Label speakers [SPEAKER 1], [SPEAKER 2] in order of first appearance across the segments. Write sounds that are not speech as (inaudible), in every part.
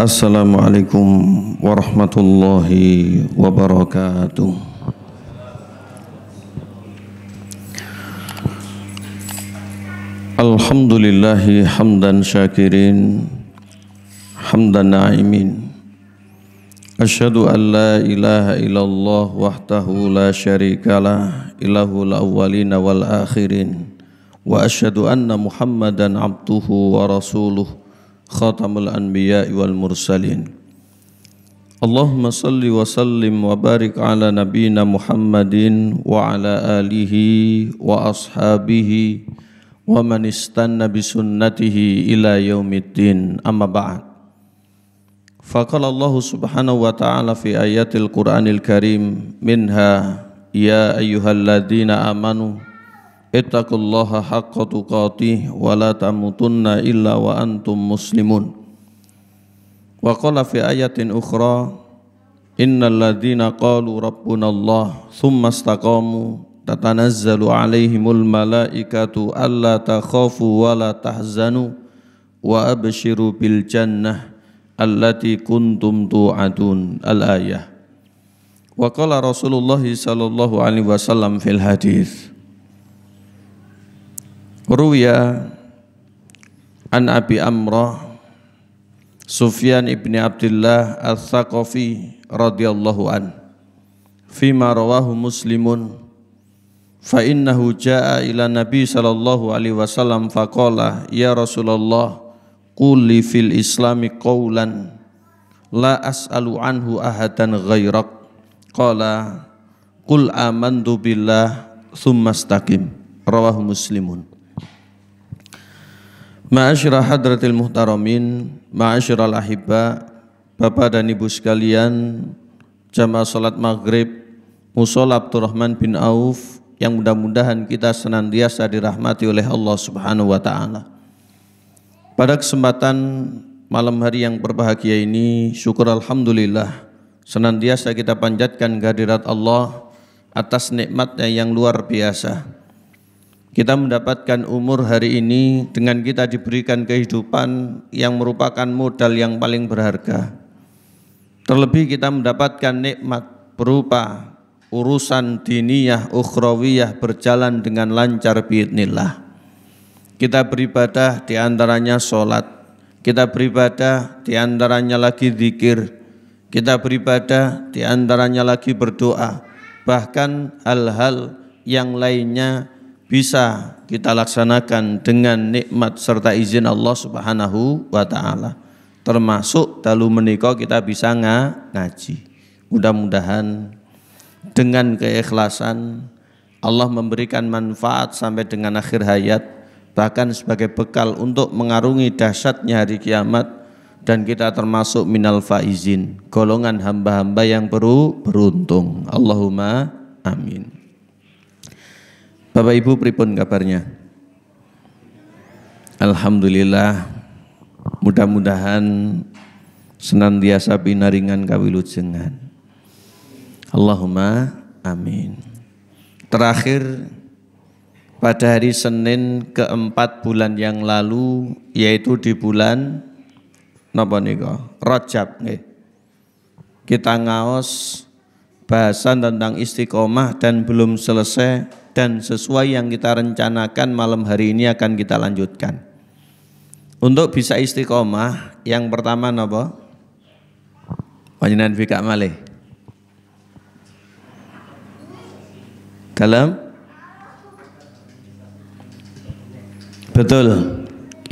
[SPEAKER 1] Assalamualaikum
[SPEAKER 2] warahmatullahi wabarakatuh. Alhamdulillahi hamdan syakirin hamdan na'imin. Asyhadu an la ilaha illallah wahdahu la syarikalah ilahul awwalina wal akhirin wa asyhadu anna muhammadan abduhu wa rasuluh خاتم الأنبياء والمرسلين اللهم صل وسلم وبارك على نبينا محمد وعلى آله وأصحابه ومن استنى بسنته إلى يوم الدين أما بعد فقال الله سبحانه وتعالى في آيات القرآن الكريم منها يا أيها الذين آمنوا ittaqullaha haqqa tuqatih wa la tamutunna illa wa antum muslimun wa qala fi ayatin ukhra innal ladhina qalu rabbuna thumma istaqamu tatanazzalu alaihimul malaikatu alla takhafu wa la tahzanu wa abshiru bil jannah allati kuntum tu'adun al ayah wa qala Rasulullah sallallahu alaihi wasallam fil hadis Ruya an Abi Amrah Sufyan ibni Abdullah al-Thaqafi radhiyallahu an fima rawahu muslimun fa innahu jaa ila nabi sallallahu alaihi wasallam faqala ya rasulullah quli fil islami qawlan la as'alu anhu ahadan ghairak qala qul amantu billah thumma istaqim rawahu muslimun Ma'asyirah hadratil muhtaramin, ma'asyiral ahibba, Bapak dan Ibu sekalian, jamaah salat maghrib, Musol Abdurrahman bin Auf, yang mudah-mudahan kita senantiasa dirahmati oleh Allah Subhanahu wa taala. Pada kesempatan malam hari yang berbahagia ini, syukur alhamdulillah senantiasa kita panjatkan kehadirat Allah atas nikmatnya yang luar biasa kita mendapatkan umur hari ini dengan kita diberikan kehidupan yang merupakan modal yang paling berharga. Terlebih kita mendapatkan nikmat berupa urusan diniyah ukhrawiyah berjalan dengan lancar biidnillah. Kita beribadah diantaranya sholat, kita beribadah diantaranya lagi zikir, kita beribadah diantaranya lagi berdoa, bahkan hal-hal yang lainnya bisa kita laksanakan dengan nikmat serta izin Allah Subhanahu wa taala. Termasuk dalu menika kita bisa ngaji. Mudah-mudahan dengan keikhlasan Allah memberikan manfaat sampai dengan akhir hayat bahkan sebagai bekal untuk mengarungi dahsyatnya hari kiamat dan kita termasuk minal faizin golongan hamba-hamba yang beru beruntung Allahumma amin Bapak Ibu pripun kabarnya? Alhamdulillah mudah-mudahan senantiasa binaringan kawilujengan. Allahumma amin. Terakhir pada hari Senin keempat bulan yang lalu yaitu di bulan napa nika? Rajab nggih. Kita ngaos bahasan tentang istiqomah dan belum selesai dan sesuai yang kita rencanakan malam hari ini akan kita lanjutkan. Untuk bisa istiqomah, yang pertama nopo? Panjenengan fika malih. Dalam Betul.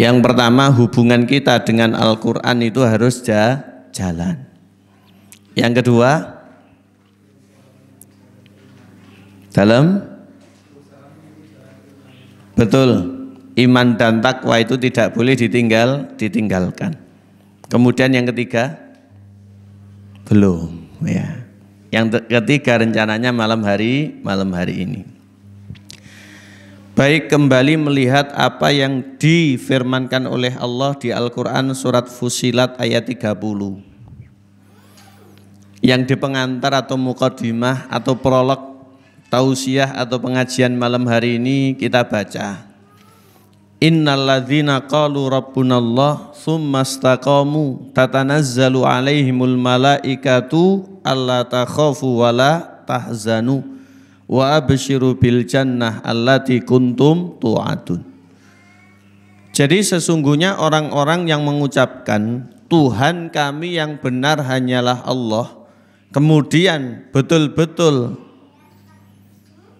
[SPEAKER 2] Yang pertama hubungan kita dengan Al-Qur'an itu harus jalan. Yang kedua dalam Betul. Iman dan takwa itu tidak boleh ditinggal, ditinggalkan. Kemudian yang ketiga belum ya. Yang ketiga rencananya malam hari, malam hari ini. Baik kembali melihat apa yang difirmankan oleh Allah di Al-Qur'an surat Fusilat ayat 30. Yang di pengantar atau mukadimah atau prolog tausiah atau pengajian malam hari ini kita baca Innalladzina qalu rabbunallah thumma istaqamu tatanazzalu alaihimul malaikatu alla takhafu wala tahzanu wa abshiru bil jannah allati kuntum tu'adun Jadi sesungguhnya orang-orang yang mengucapkan Tuhan kami yang benar hanyalah Allah Kemudian betul-betul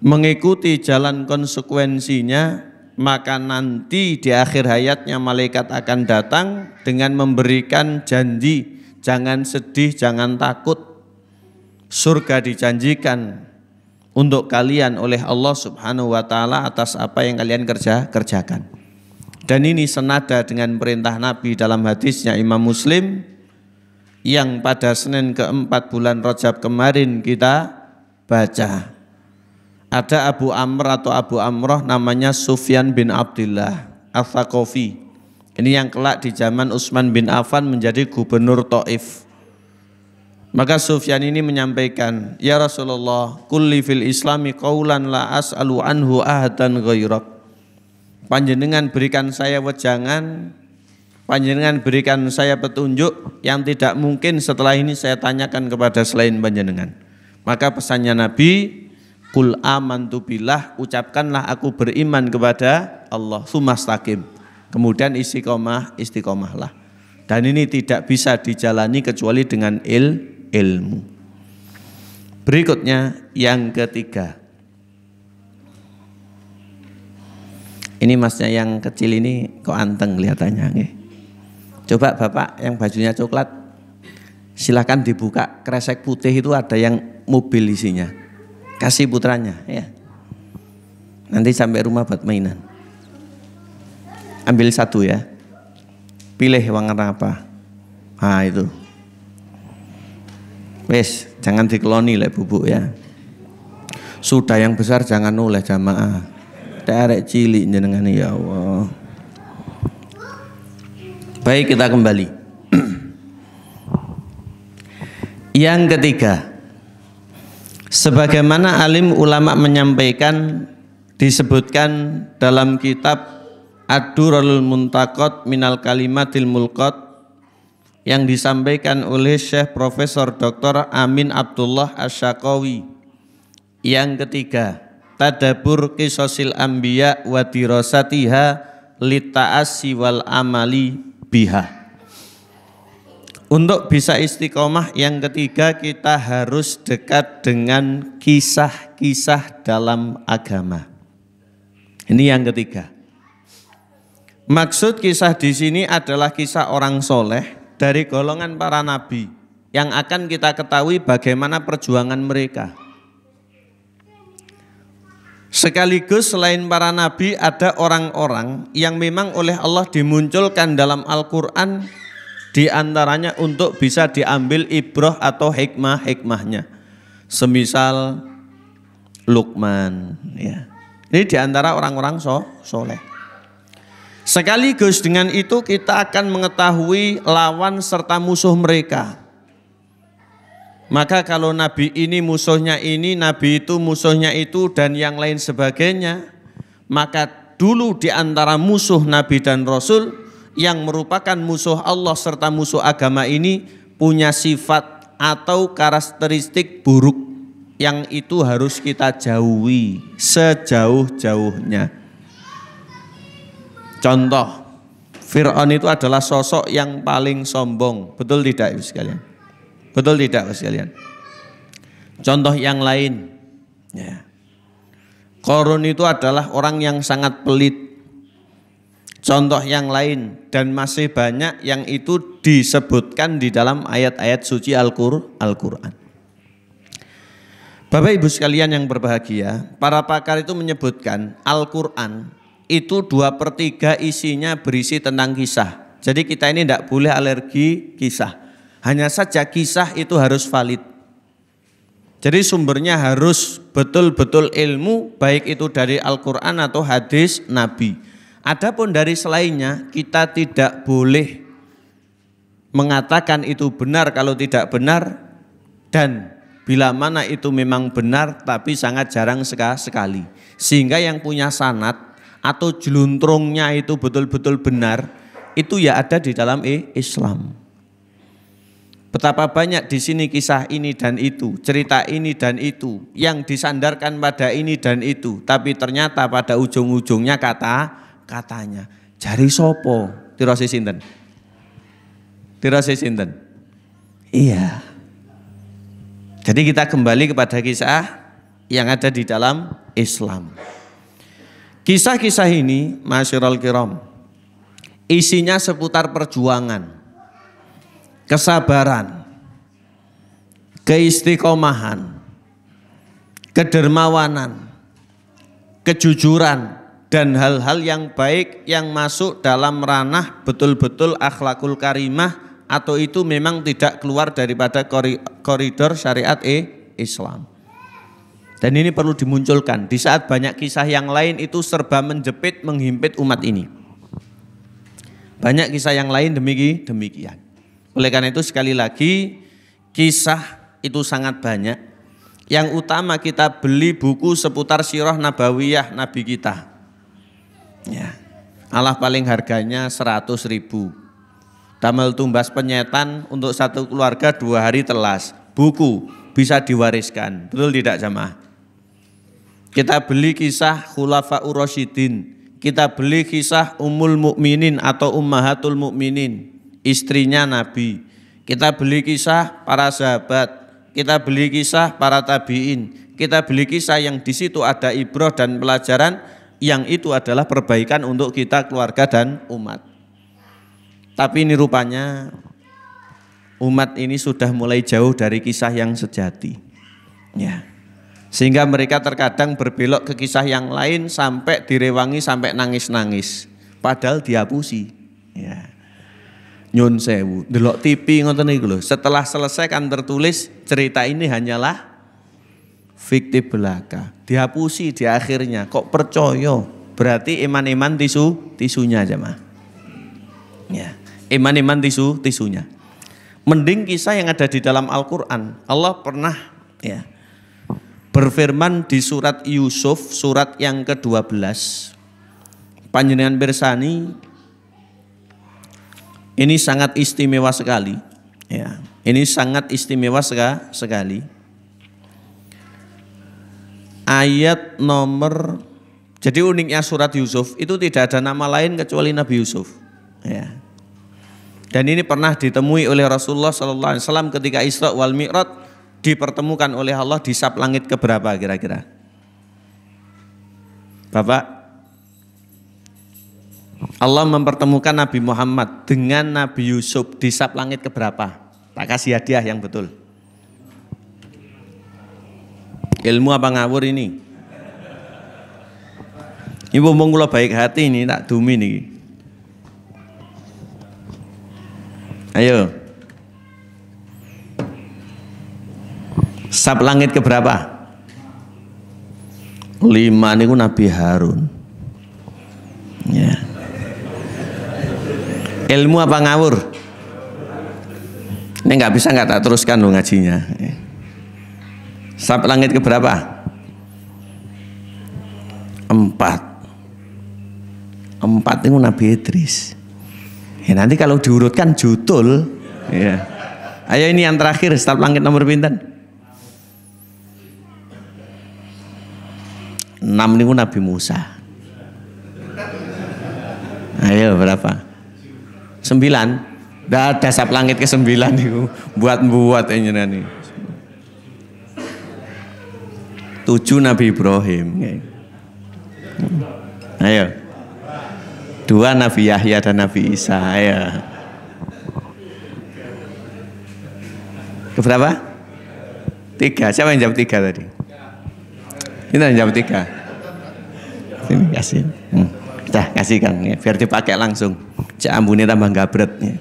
[SPEAKER 2] mengikuti jalan konsekuensinya, maka nanti di akhir hayatnya malaikat akan datang dengan memberikan janji, jangan sedih, jangan takut. Surga dijanjikan untuk kalian oleh Allah Subhanahu wa taala atas apa yang kalian kerja kerjakan. Dan ini senada dengan perintah Nabi dalam hadisnya Imam Muslim yang pada Senin keempat bulan Rajab kemarin kita baca ada Abu Amr atau Abu Amroh namanya Sufyan bin Abdullah Al-Thakofi. Ini yang kelak di zaman Utsman bin Affan menjadi gubernur Taif. Maka Sufyan ini menyampaikan, "Ya Rasulullah, kulli fil islami qaulan la as'alu anhu ahadan ghairak." Panjenengan berikan saya wejangan, panjenengan berikan saya petunjuk yang tidak mungkin setelah ini saya tanyakan kepada selain panjenengan. Maka pesannya Nabi, Kul tu bilah ucapkanlah aku beriman kepada Allah, sumastakim. Kemudian istiqomah, istiqomahlah. Dan ini tidak bisa dijalani kecuali dengan il, ilmu. Berikutnya yang ketiga. Ini masnya yang kecil ini kok anteng kelihatannya. Nih. Coba bapak yang bajunya coklat silahkan dibuka kresek putih itu ada yang mobil isinya kasih putranya ya. Nanti sampai rumah buat mainan. Ambil satu ya. Pilih warna apa. Ah itu. Wes, jangan dikeloni lek bubuk ya. Sudah yang besar jangan oleh jamaah. tarik cilik jenengan ya Allah. Baik kita kembali. (clears throat) yang ketiga, sebagaimana alim ulama menyampaikan disebutkan dalam kitab ad durrul Muntakot Minal Kalimatil Mulkot yang disampaikan oleh Syekh Profesor Dr. Amin Abdullah Asyakawi yang ketiga Tadabur Kisosil Ambiya Wadirosatiha Lita'asi wal Amali Biha untuk bisa istiqomah yang ketiga kita harus dekat dengan kisah-kisah dalam agama. Ini yang ketiga. Maksud kisah di sini adalah kisah orang soleh dari golongan para nabi yang akan kita ketahui bagaimana perjuangan mereka. Sekaligus selain para nabi ada orang-orang yang memang oleh Allah dimunculkan dalam Al-Quran di antaranya untuk bisa diambil ibroh atau hikmah-hikmahnya. Semisal Lukman. Ya. Ini di antara orang-orang so, soleh. Sekaligus dengan itu kita akan mengetahui lawan serta musuh mereka. Maka kalau nabi ini musuhnya ini, nabi itu musuhnya itu dan yang lain sebagainya, maka dulu di antara musuh nabi dan rasul yang merupakan musuh Allah serta musuh agama ini punya sifat atau karakteristik buruk yang itu harus kita jauhi sejauh-jauhnya. Contoh, Fir'aun itu adalah sosok yang paling sombong. Betul tidak Ibu sekalian? Betul tidak Ibu sekalian? Contoh yang lain. Ya. Korun itu adalah orang yang sangat pelit. Contoh yang lain dan masih banyak yang itu disebutkan di dalam ayat-ayat suci Al-Qur'an. Bapak Ibu sekalian yang berbahagia, para pakar itu menyebutkan Al-Qur'an itu dua pertiga isinya berisi tentang kisah. Jadi kita ini tidak boleh alergi kisah. Hanya saja kisah itu harus valid. Jadi sumbernya harus betul-betul ilmu, baik itu dari Al-Quran atau hadis Nabi. Adapun dari selainnya kita tidak boleh mengatakan itu benar kalau tidak benar dan bila mana itu memang benar tapi sangat jarang sekali sehingga yang punya sanat atau jeluntrungnya itu betul-betul benar itu ya ada di dalam Islam betapa banyak di sini kisah ini dan itu cerita ini dan itu yang disandarkan pada ini dan itu tapi ternyata pada ujung-ujungnya kata katanya jari sopo tirose sinten tirose sinten iya jadi kita kembali kepada kisah yang ada di dalam Islam kisah-kisah ini masyarul kiram isinya seputar perjuangan kesabaran keistiqomahan kedermawanan kejujuran dan hal-hal yang baik yang masuk dalam ranah betul-betul akhlakul karimah atau itu memang tidak keluar daripada koridor syariat e Islam. Dan ini perlu dimunculkan di saat banyak kisah yang lain itu serba menjepit menghimpit umat ini. Banyak kisah yang lain demikian, demikian. Oleh karena itu sekali lagi kisah itu sangat banyak. Yang utama kita beli buku seputar sirah nabawiyah Nabi kita. Ya. Allah paling harganya 100 ribu. Tamal tumbas penyetan untuk satu keluarga dua hari telas. Buku bisa diwariskan. Betul tidak jamaah? Kita beli kisah Khulafa uroshidin Kita beli kisah Umul Mukminin atau Ummahatul Mukminin, istrinya Nabi. Kita beli kisah para sahabat. Kita beli kisah para tabiin. Kita beli kisah yang di situ ada ibroh dan pelajaran yang itu adalah perbaikan untuk kita keluarga dan umat. Tapi ini rupanya umat ini sudah mulai jauh dari kisah yang sejati. Ya. Sehingga mereka terkadang berbelok ke kisah yang lain sampai direwangi sampai nangis-nangis. Padahal dihapusi. Ya. Nyun sewu, delok TV ngoten Setelah selesai kan tertulis cerita ini hanyalah fiktif belaka. Dihapusi di akhirnya. Kok percaya? Berarti iman-iman tisu tisunya aja mah. Ya. Iman-iman tisu tisunya. Mending kisah yang ada di dalam Al-Quran. Allah pernah ya berfirman di surat Yusuf surat yang ke-12. Panjenengan bersani ini sangat istimewa sekali. Ya, ini sangat istimewa sekali ayat nomor jadi uniknya surat Yusuf itu tidak ada nama lain kecuali Nabi Yusuf. Ya. Dan ini pernah ditemui oleh Rasulullah Sallallahu Alaihi Wasallam ketika Isra wal Mi'raj dipertemukan oleh Allah di sab langit keberapa kira-kira? Bapak, Allah mempertemukan Nabi Muhammad dengan Nabi Yusuf di sab langit keberapa? Tak kasih hadiah yang betul. Ilmu apa ngawur ini? Ini bumbung kula baik hati ini tak dumi nih. Ayo. Sab langit keberapa? Lima ini Nabi Harun. Ya. Ilmu apa ngawur? Ini nggak bisa nggak tak teruskan lo ngajinya. Sampai langit ke berapa? Empat. Empat itu Nabi Idris. Ya nanti kalau diurutkan jutul. Ya. Ayo ini yang terakhir, staf langit nomor pinten. Enam itu Nabi Musa. Ayo berapa? Sembilan. Dah dasar langit ke sembilan itu buat buat ini nih. tujuh Nabi Ibrahim. Hmm. Ayo. Dua Nabi Yahya dan Nabi Isa. Ayo. Keberapa? Tiga. Siapa yang jawab tiga tadi? ini yang jawab tiga. ini kasih. Hmm. Dah kasihkan ya, biar dipakai langsung. Cak ambunnya tambah gabret ya.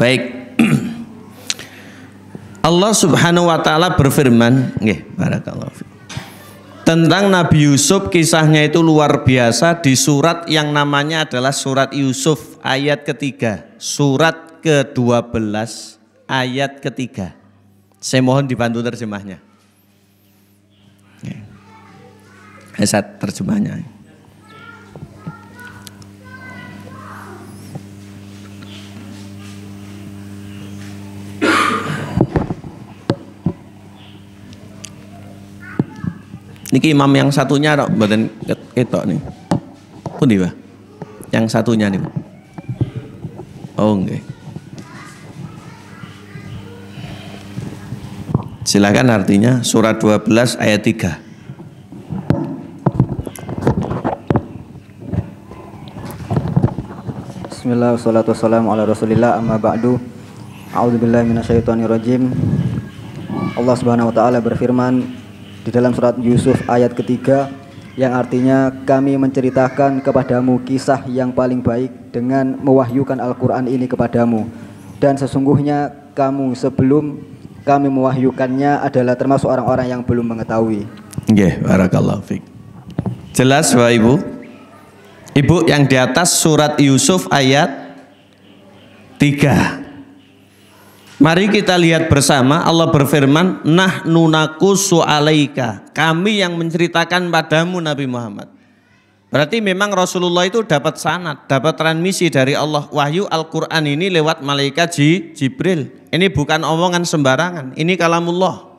[SPEAKER 2] Baik. (clears throat) Allah Subhanahu wa taala berfirman, nggih, barakallahu Tentang Nabi Yusuf kisahnya itu luar biasa di surat yang namanya adalah surat Yusuf ayat ketiga, surat ke-12 ayat ketiga. Saya mohon dibantu terjemahnya. Saya terjemahnya. Niki imam yang satunya dok, badan ketok nih. Pun di Yang satunya nih. Oh enggak. Silakan artinya surat 12 ayat 3.
[SPEAKER 1] Bismillahirrahmanirrahim. Allah subhanahu wa ta'ala berfirman di dalam surat Yusuf ayat ketiga yang artinya kami menceritakan kepadamu kisah yang paling baik dengan mewahyukan Al-Quran ini kepadamu dan sesungguhnya kamu sebelum kami mewahyukannya adalah termasuk orang-orang yang belum mengetahui.
[SPEAKER 2] yeah, barakallahu Jelas Bapak Ibu? Ibu yang di atas surat Yusuf ayat 3. Mari kita lihat bersama Allah berfirman, nah nunakusu alaika. Kami yang menceritakan padamu Nabi Muhammad. Berarti memang Rasulullah itu dapat sanat, dapat transmisi dari Allah. Wahyu Al-Quran ini lewat malaikat Jibril. Ini bukan omongan sembarangan, ini kalamullah.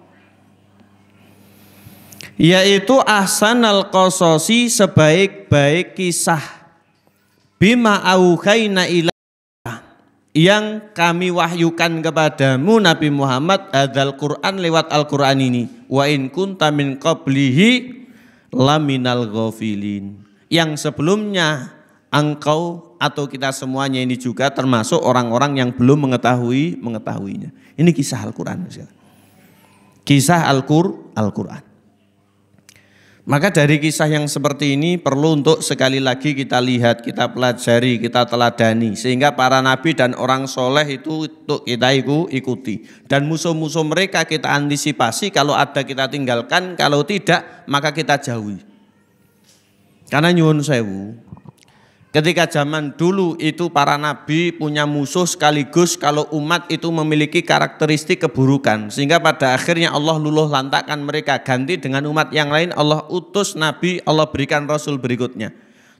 [SPEAKER 2] Yaitu ahsan al sebaik-baik kisah. Bima auhaina ila yang kami wahyukan kepadamu Nabi Muhammad adal Quran lewat Al-Qur'an ini wa in kunta min qablihi laminal ghafilin yang sebelumnya engkau atau kita semuanya ini juga termasuk orang-orang yang belum mengetahui mengetahuinya ini kisah Al-Qur'an kisah al Qur Al-Qur'an maka dari kisah yang seperti ini perlu untuk sekali lagi kita lihat, kita pelajari, kita teladani sehingga para nabi dan orang soleh itu untuk kita ikuti dan musuh-musuh mereka kita antisipasi kalau ada kita tinggalkan, kalau tidak maka kita jauhi. Karena nyuwun sewu, Ketika zaman dulu itu para nabi punya musuh sekaligus kalau umat itu memiliki karakteristik keburukan. Sehingga pada akhirnya Allah luluh lantakan mereka ganti dengan umat yang lain Allah utus nabi, Allah berikan rasul berikutnya.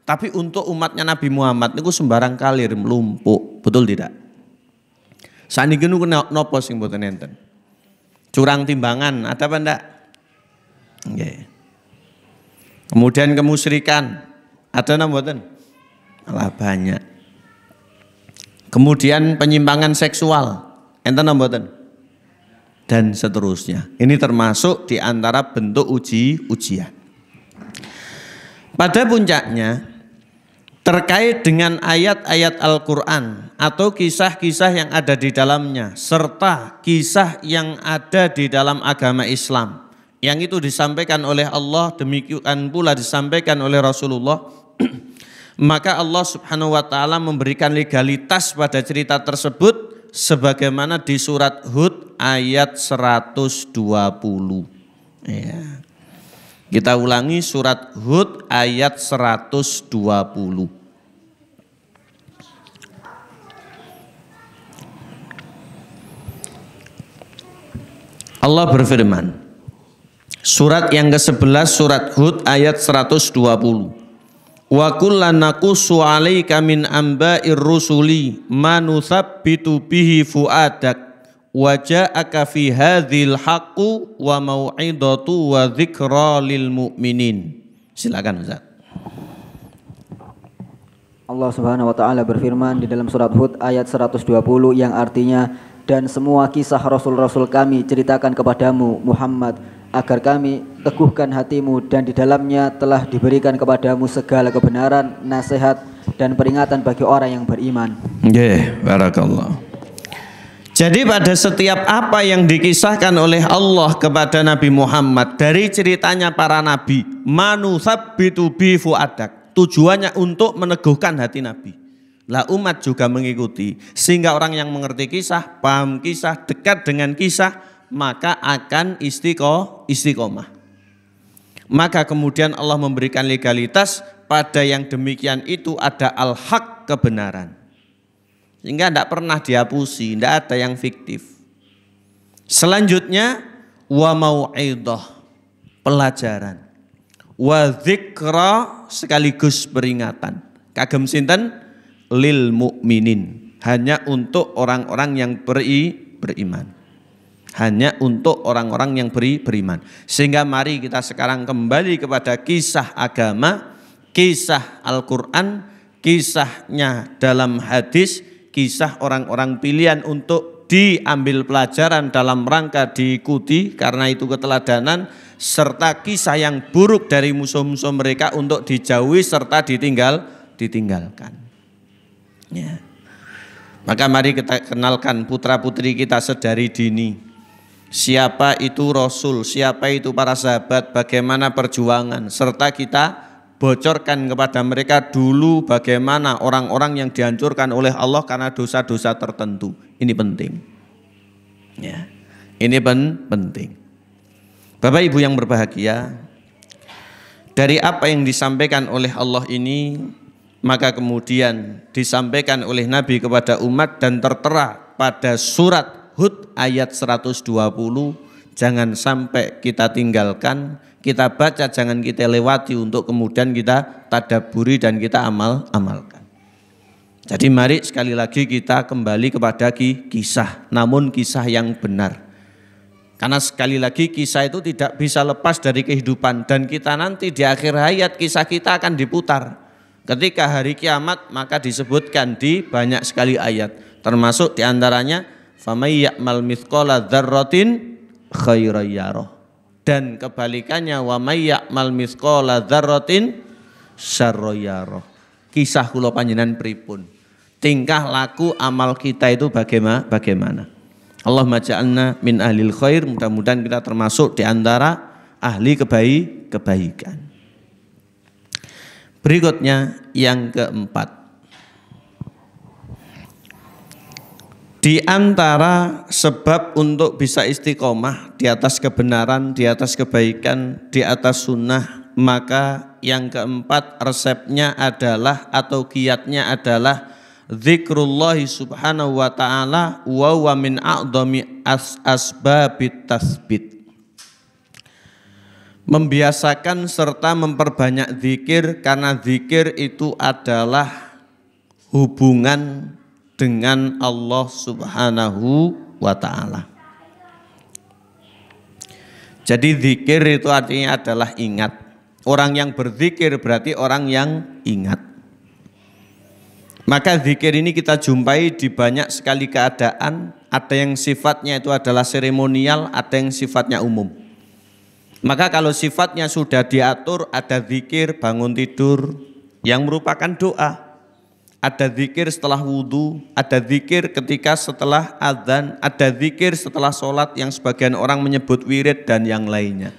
[SPEAKER 2] Tapi untuk umatnya Nabi Muhammad itu sembarang kalir melumpuk, betul tidak? genu kena nopo sing boten enten? Curang timbangan ada apa ndak? Nggih. Kemudian kemusyrikan ada napa boten? malah banyak kemudian penyimpangan seksual enten nomboten dan seterusnya ini termasuk di antara bentuk uji ujian pada puncaknya terkait dengan ayat-ayat Al-Quran atau kisah-kisah yang ada di dalamnya serta kisah yang ada di dalam agama Islam yang itu disampaikan oleh Allah demikian pula disampaikan oleh Rasulullah (clears throat) maka Allah Subhanahu wa taala memberikan legalitas pada cerita tersebut sebagaimana di surat Hud ayat 120. Ya. Kita ulangi surat Hud ayat 120. Allah berfirman. Surat yang ke-11 surat Hud ayat 120. Wa kullan naqussu 'alaika min amba'ir rusuli ma bihi fuadak wa ja'aka fi hadzal haqqu wa mau'idatu wa dzikra lil mu'minin. Silakan Ustaz.
[SPEAKER 1] Allah Subhanahu wa taala berfirman di dalam surat Hud ayat 120 yang artinya dan semua kisah rasul-rasul kami ceritakan kepadamu Muhammad agar kami teguhkan hatimu dan di dalamnya telah diberikan kepadamu segala kebenaran, nasihat dan peringatan bagi orang yang beriman. Yeah, barakallah.
[SPEAKER 2] Jadi pada setiap apa yang dikisahkan oleh Allah kepada Nabi Muhammad dari ceritanya para nabi, manusabbitu bi fuadak. Tujuannya untuk meneguhkan hati Nabi. Lah umat juga mengikuti sehingga orang yang mengerti kisah, paham kisah, dekat dengan kisah, maka akan istiqo, istiqomah. Maka kemudian Allah memberikan legalitas pada yang demikian itu ada al-haq kebenaran. Sehingga tidak pernah dihapusi, tidak ada yang fiktif. Selanjutnya wa mau'idah pelajaran. Wa dzikra sekaligus peringatan. Kagem sinten lil mukminin, hanya untuk orang-orang yang beri, beriman hanya untuk orang-orang yang beri beriman. Sehingga mari kita sekarang kembali kepada kisah agama, kisah Al-Qur'an, kisahnya dalam hadis, kisah orang-orang pilihan untuk diambil pelajaran dalam rangka diikuti karena itu keteladanan serta kisah yang buruk dari musuh-musuh mereka untuk dijauhi serta ditinggal ditinggalkan. Ya. Maka mari kita kenalkan putra-putri kita sedari dini siapa itu Rasul, siapa itu para sahabat, bagaimana perjuangan, serta kita bocorkan kepada mereka dulu bagaimana orang-orang yang dihancurkan oleh Allah karena dosa-dosa tertentu. Ini penting. Ya. Ini pen penting. Bapak Ibu yang berbahagia, dari apa yang disampaikan oleh Allah ini maka kemudian disampaikan oleh Nabi kepada umat dan tertera pada surat Hud ayat 120 jangan sampai kita tinggalkan, kita baca jangan kita lewati untuk kemudian kita tadaburi dan kita amal amalkan. Jadi mari sekali lagi kita kembali kepada kisah, namun kisah yang benar. Karena sekali lagi kisah itu tidak bisa lepas dari kehidupan dan kita nanti di akhir hayat kisah kita akan diputar. Ketika hari kiamat maka disebutkan di banyak sekali ayat termasuk diantaranya famay ya'mal mithqala dzarratin khairan yarah. Dan kebalikannya wa may ya'mal mithqala dzarratin yarah. Kisah kula panjenengan pripun? Tingkah laku amal kita itu bagaimana? Bagaimana? Allahumma ja'alna min ahlil khair, mudah-mudahan kita termasuk di antara ahli kebaik kebaikan. Berikutnya yang keempat, Di antara sebab untuk bisa istiqomah di atas kebenaran, di atas kebaikan, di atas sunnah, maka yang keempat resepnya adalah atau kiatnya adalah zikrullahi subhanahu wa ta'ala wa wa min a'dami as asbabit tasbit. Membiasakan serta memperbanyak zikir karena zikir itu adalah hubungan dengan Allah Subhanahu wa taala. Jadi zikir itu artinya adalah ingat. Orang yang berzikir berarti orang yang ingat. Maka zikir ini kita jumpai di banyak sekali keadaan, ada yang sifatnya itu adalah seremonial, ada yang sifatnya umum. Maka kalau sifatnya sudah diatur ada zikir, bangun tidur yang merupakan doa ada zikir setelah wudhu, ada zikir ketika setelah adzan, ada zikir setelah sholat yang sebagian orang menyebut wirid dan yang lainnya.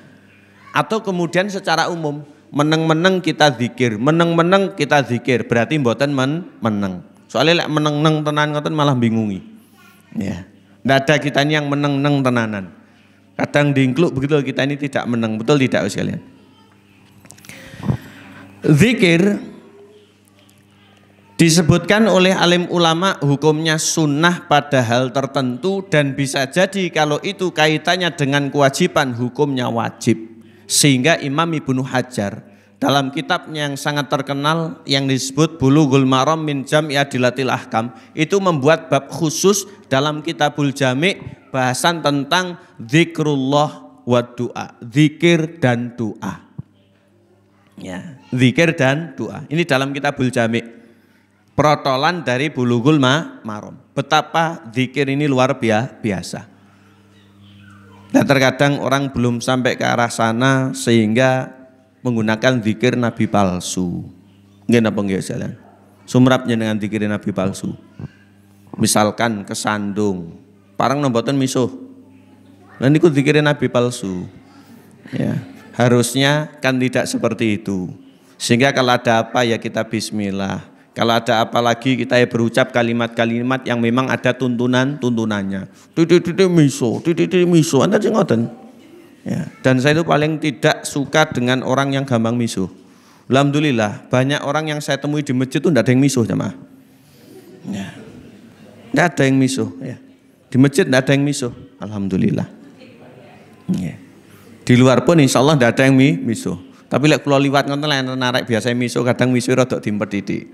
[SPEAKER 2] Atau kemudian secara umum, meneng-meneng kita zikir, meneng-meneng kita zikir, berarti mboten men meneng. Soalnya meneng meneng-neng tenan ngoten malah bingungi. Ya. Ndak ada kita ini yang meneng-neng tenanan. Kadang diingkluk begitu kita ini tidak meneng, betul tidak sekalian? Zikir Disebutkan oleh alim ulama hukumnya sunnah pada hal tertentu dan bisa jadi kalau itu kaitannya dengan kewajiban hukumnya wajib. Sehingga Imam Ibnu Hajar dalam kitab yang sangat terkenal yang disebut Bulughul Maram min Jam'i Adilatil Ahkam itu membuat bab khusus dalam Kitabul Jami' bahasan tentang zikrullah wa doa, zikir dan doa. Ya, zikir dan doa. Ini dalam Kitabul Jami' protolan dari bulu gulma marom. Betapa zikir ini luar biasa. Dan terkadang orang belum sampai ke arah sana sehingga menggunakan zikir nabi palsu. Gimana apa enggak misalnya. Sumrapnya dengan zikir nabi palsu. Misalkan kesandung, parang nomboten misuh. Dan ikut zikir nabi palsu. Ya, harusnya kan tidak seperti itu. Sehingga kalau ada apa ya kita bismillah kalau ada apa lagi kita berucap kalimat-kalimat yang memang ada tuntunan-tuntunannya. Titik titik miso, titik titik miso. Anda jengoten. Ya. Dan saya itu paling tidak suka dengan orang yang gampang miso. Alhamdulillah banyak orang yang saya temui di masjid itu tidak ada yang miso jamaah. Ya. Tidak ada yang miso. Ya. Di masjid tidak ada yang miso. Alhamdulillah. Ya. Di luar pun insya Allah tidak ada yang miso. Tapi lek like, kalau liwat nonton lain narik biasanya miso kadang miso rodok dimpet titik.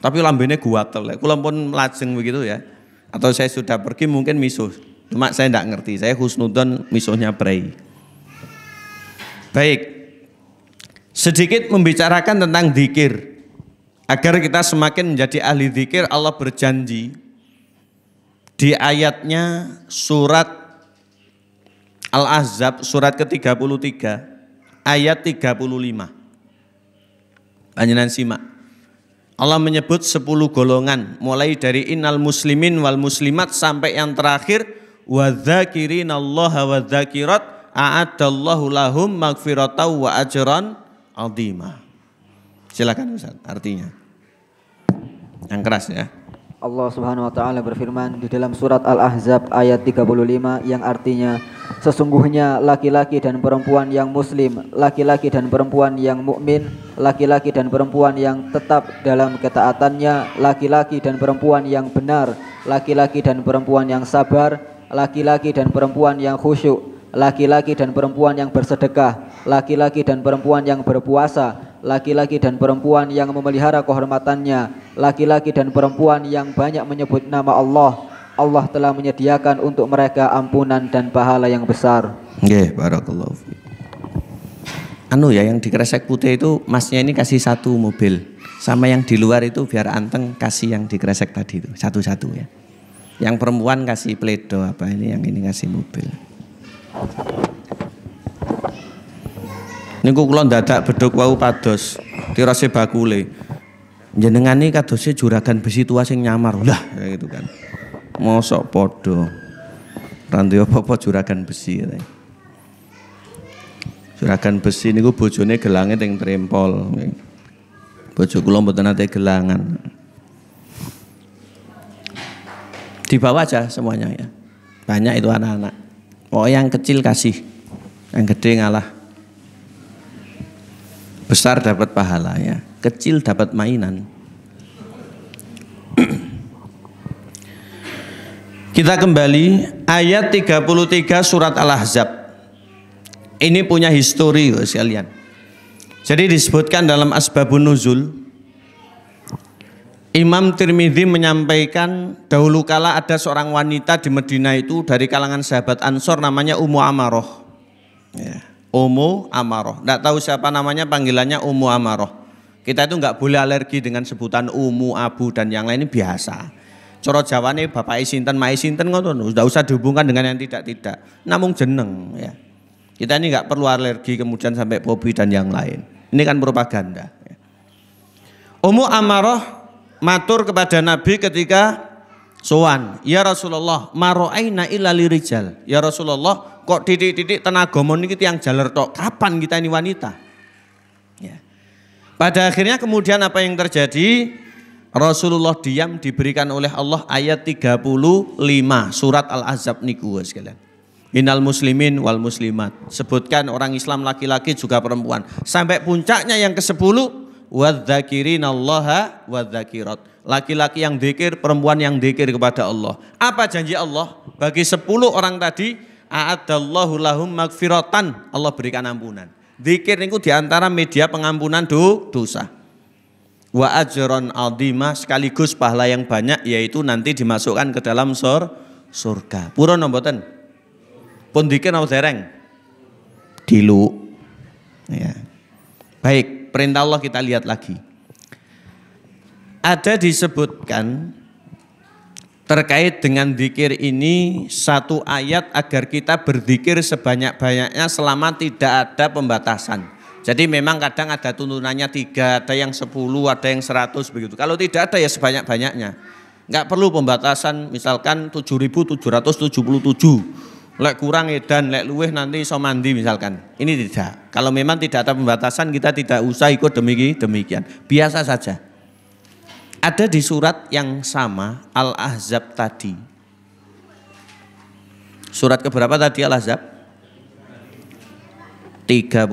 [SPEAKER 2] Tapi lambene guatel. Kula pun lajeng begitu ya. Atau saya sudah pergi mungkin misuh. Cuma saya tidak ngerti. Saya husnudon misuhnya prei. Baik. Sedikit membicarakan tentang zikir. Agar kita semakin menjadi ahli zikir, Allah berjanji. Di ayatnya surat Al-Ahzab surat ke-33 ayat 35. Panjenengan simak. Allah menyebut 10 golongan mulai dari innal muslimin wal muslimat sampai yang terakhir wadzakirin Allah wadzakirat a'adallahu lahum magfiratau wa ajran azima. Silakan Ustaz artinya. Yang keras
[SPEAKER 1] ya. Allah Subhanahu wa taala berfirman di dalam surat Al-Ahzab ayat 35 yang artinya sesungguhnya laki-laki dan perempuan yang muslim, laki-laki dan perempuan yang mukmin, laki-laki dan perempuan yang tetap dalam ketaatannya, laki-laki dan perempuan yang benar, laki-laki dan perempuan yang sabar, laki-laki dan perempuan yang khusyuk, laki-laki dan perempuan yang bersedekah, laki-laki dan perempuan yang berpuasa, laki-laki dan perempuan yang memelihara kehormatannya, laki-laki dan perempuan yang banyak menyebut nama Allah, Allah telah menyediakan untuk mereka ampunan dan pahala yang besar.
[SPEAKER 2] Nggih, barakallahu Anu ya yang di kresek putih itu masnya ini kasih satu mobil. Sama yang di luar itu biar anteng kasih yang di kresek tadi itu satu-satu ya. Yang perempuan kasih pledo apa ini yang ini kasih mobil niku kula dadak beduk wau pados tirase bakule. Jenengan ini kadose juragan besi tua sing nyamar. Lah gitu kan. Mosok podo. Rantu apa-apa juragan besi. ya. Juragan besi niku bojone gelange teng trempol. Bojo kula mboten nate gelangan. Dibawa aja semuanya ya. Banyak itu anak-anak. Oh yang kecil kasih, yang gede ngalah. Besar dapat pahala ya, kecil dapat mainan. (clears throat) Kita kembali ayat 33 surat Al-Ahzab. Ini punya histori sekalian. Jadi disebutkan dalam Asbabun Nuzul Imam Tirmidzi menyampaikan dahulu kala ada seorang wanita di Medina itu dari kalangan sahabat Ansor namanya Ummu Amaroh. Ya. Umu Amaroh. Tidak tahu siapa namanya panggilannya Umu Amaroh. Kita itu nggak boleh alergi dengan sebutan Umu, Abu dan yang lain ini biasa. Coro Jawa nih Bapak Isinten, Ma Isinten ngoten, sudah usah dihubungkan dengan yang tidak-tidak. Namun jeneng ya. Kita ini nggak perlu alergi kemudian sampai Bobi dan yang lain. Ini kan propaganda. Ya. Umu Amaroh matur kepada Nabi ketika Soan, ya Rasulullah, maro'aina illa lirijal. Ya Rasulullah, kok titik-titik tenaga iki yang jaler tok. Kapan kita ini wanita? Ya. Pada akhirnya kemudian apa yang terjadi? Rasulullah diam diberikan oleh Allah ayat 35 surat Al-Ahzab niku sekalian. Inal muslimin wal muslimat. Sebutkan orang Islam laki-laki juga perempuan. Sampai puncaknya yang ke-10 wadzakirinallaha wadzakirat laki-laki yang dikir, perempuan yang dikir kepada Allah. Apa janji Allah? Bagi 10 orang tadi, a'adallahu lahum magfiratan, Allah berikan ampunan. Dikir itu diantara media pengampunan do, dosa. Wa ajron aldimah sekaligus pahala yang banyak yaitu nanti dimasukkan ke dalam sur surga. Pura nomboten? Pun dikir nomor dereng? Dilu. Ya. Baik, perintah Allah kita lihat lagi ada disebutkan terkait dengan dikir ini satu ayat agar kita berdikir sebanyak-banyaknya selama tidak ada pembatasan. Jadi memang kadang ada tuntunannya tiga, ada yang sepuluh, ada yang seratus begitu. Kalau tidak ada ya sebanyak-banyaknya. Enggak perlu pembatasan misalkan 7.777. Lek kurang edan, lek luweh nanti iso mandi misalkan. Ini tidak. Kalau memang tidak ada pembatasan kita tidak usah ikut demikian. demikian. Biasa saja. Ada di surat yang sama Al-Ahzab tadi. Surat keberapa tadi Al-Ahzab? 33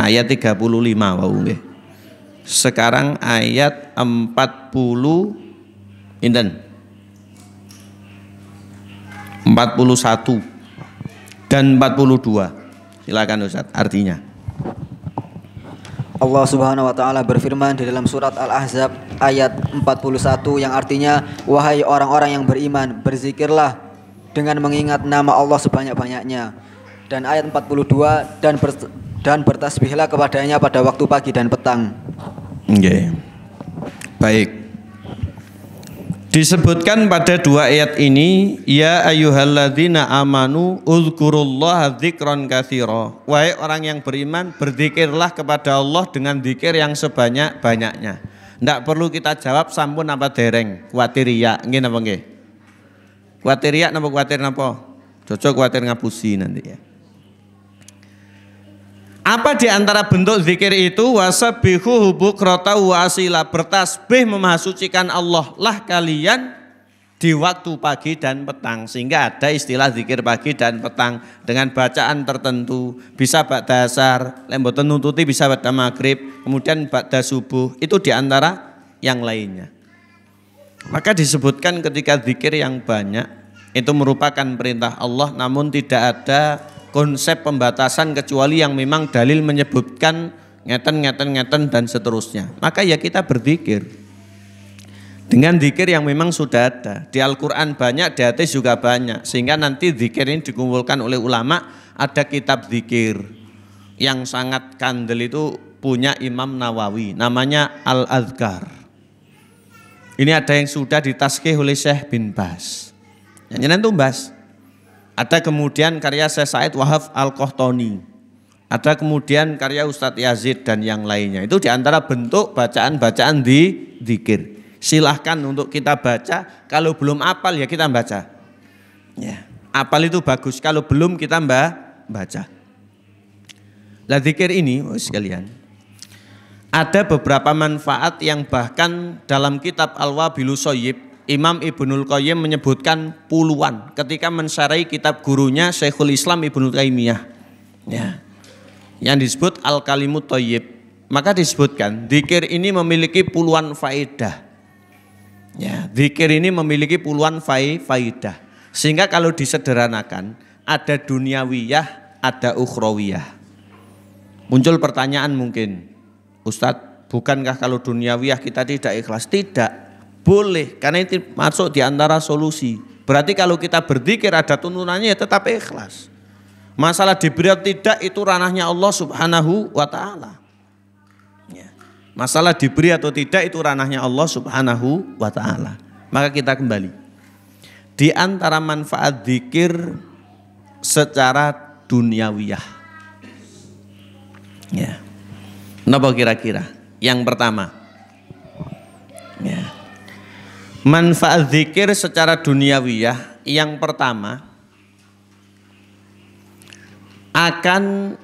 [SPEAKER 2] ayat 35 wau nggih. Sekarang ayat 40 inten 41 dan 42. Silakan Ustaz artinya.
[SPEAKER 1] Allah Subhanahu wa taala berfirman di dalam surat Al-Ahzab ayat 41 yang artinya wahai orang-orang yang beriman berzikirlah dengan mengingat nama Allah sebanyak-banyaknya dan ayat 42 dan ber, dan bertasbihlah kepadanya pada waktu pagi dan petang.
[SPEAKER 2] Okay. Baik.
[SPEAKER 1] Disebutkan pada dua ayat
[SPEAKER 2] ini, ya ayuhalladzina amanu uzkurullaha dzikran kathiro. Wahai orang yang beriman, berzikirlah kepada Allah dengan zikir yang sebanyak-banyaknya. Tidak perlu kita jawab sampun apa dereng, khawatir ya, nggih apa nggih? Khawatir ya napa kuatir napa? Cocok khawatir ngapusi nanti ya. Apa di antara bentuk zikir itu wasabihu bukrota wa asila bertasbih memasucikan Allah lah kalian di waktu pagi dan petang sehingga ada istilah zikir pagi dan petang dengan bacaan tertentu bisa bak dasar lembut nututi bisa pada maghrib kemudian pada subuh itu di antara yang lainnya maka disebutkan ketika zikir yang banyak itu merupakan perintah Allah namun tidak ada konsep pembatasan kecuali yang memang dalil menyebutkan ngeten ngeten ngeten dan seterusnya. Maka ya kita berzikir dengan zikir yang memang sudah ada. Di Al-Qur'an banyak, di hadis juga banyak. Sehingga nanti zikir ini dikumpulkan oleh ulama ada kitab zikir yang sangat kandel itu punya Imam Nawawi namanya Al-Adhkar. Ini ada yang sudah ditaskih oleh Syekh bin Bas. Yang itu Bas. Ada kemudian karya Syekh Said Wahab Al-Kohtoni. Ada kemudian karya Ustadz Yazid dan yang lainnya. Itu diantara bentuk bacaan-bacaan di dikir. Silahkan untuk kita baca. Kalau belum apal ya kita baca. Ya. Apal itu bagus. Kalau belum kita mbak baca. Lah dikir ini oh sekalian. Ada beberapa manfaat yang bahkan dalam kitab Al-Wabilu Soyib Imam Ibnul Qayyim menyebutkan puluhan ketika mensarai kitab gurunya Syekhul Islam Ibnul Taimiyah. Ya. Yang disebut Al-Kalimut Thayyib. Maka disebutkan zikir ini memiliki puluhan faedah. Ya, zikir ini memiliki puluhan fai faedah. Sehingga kalau disederhanakan, ada duniawiyah, ada ukhrawiyah. Muncul pertanyaan mungkin, Ustadz, bukankah kalau duniawiyah kita tidak ikhlas? Tidak. Boleh, karena itu masuk di antara solusi. Berarti kalau kita berzikir ada tuntunannya ya tetap ikhlas. Masalah diberi atau tidak itu ranahnya Allah Subhanahu wa taala. Ya. Masalah diberi atau tidak itu ranahnya Allah Subhanahu wa taala. Maka kita kembali. Di antara manfaat zikir secara duniawiyah. Ya. Napa kira-kira? Yang pertama. Ya. Manfaat zikir secara duniawiyah yang pertama akan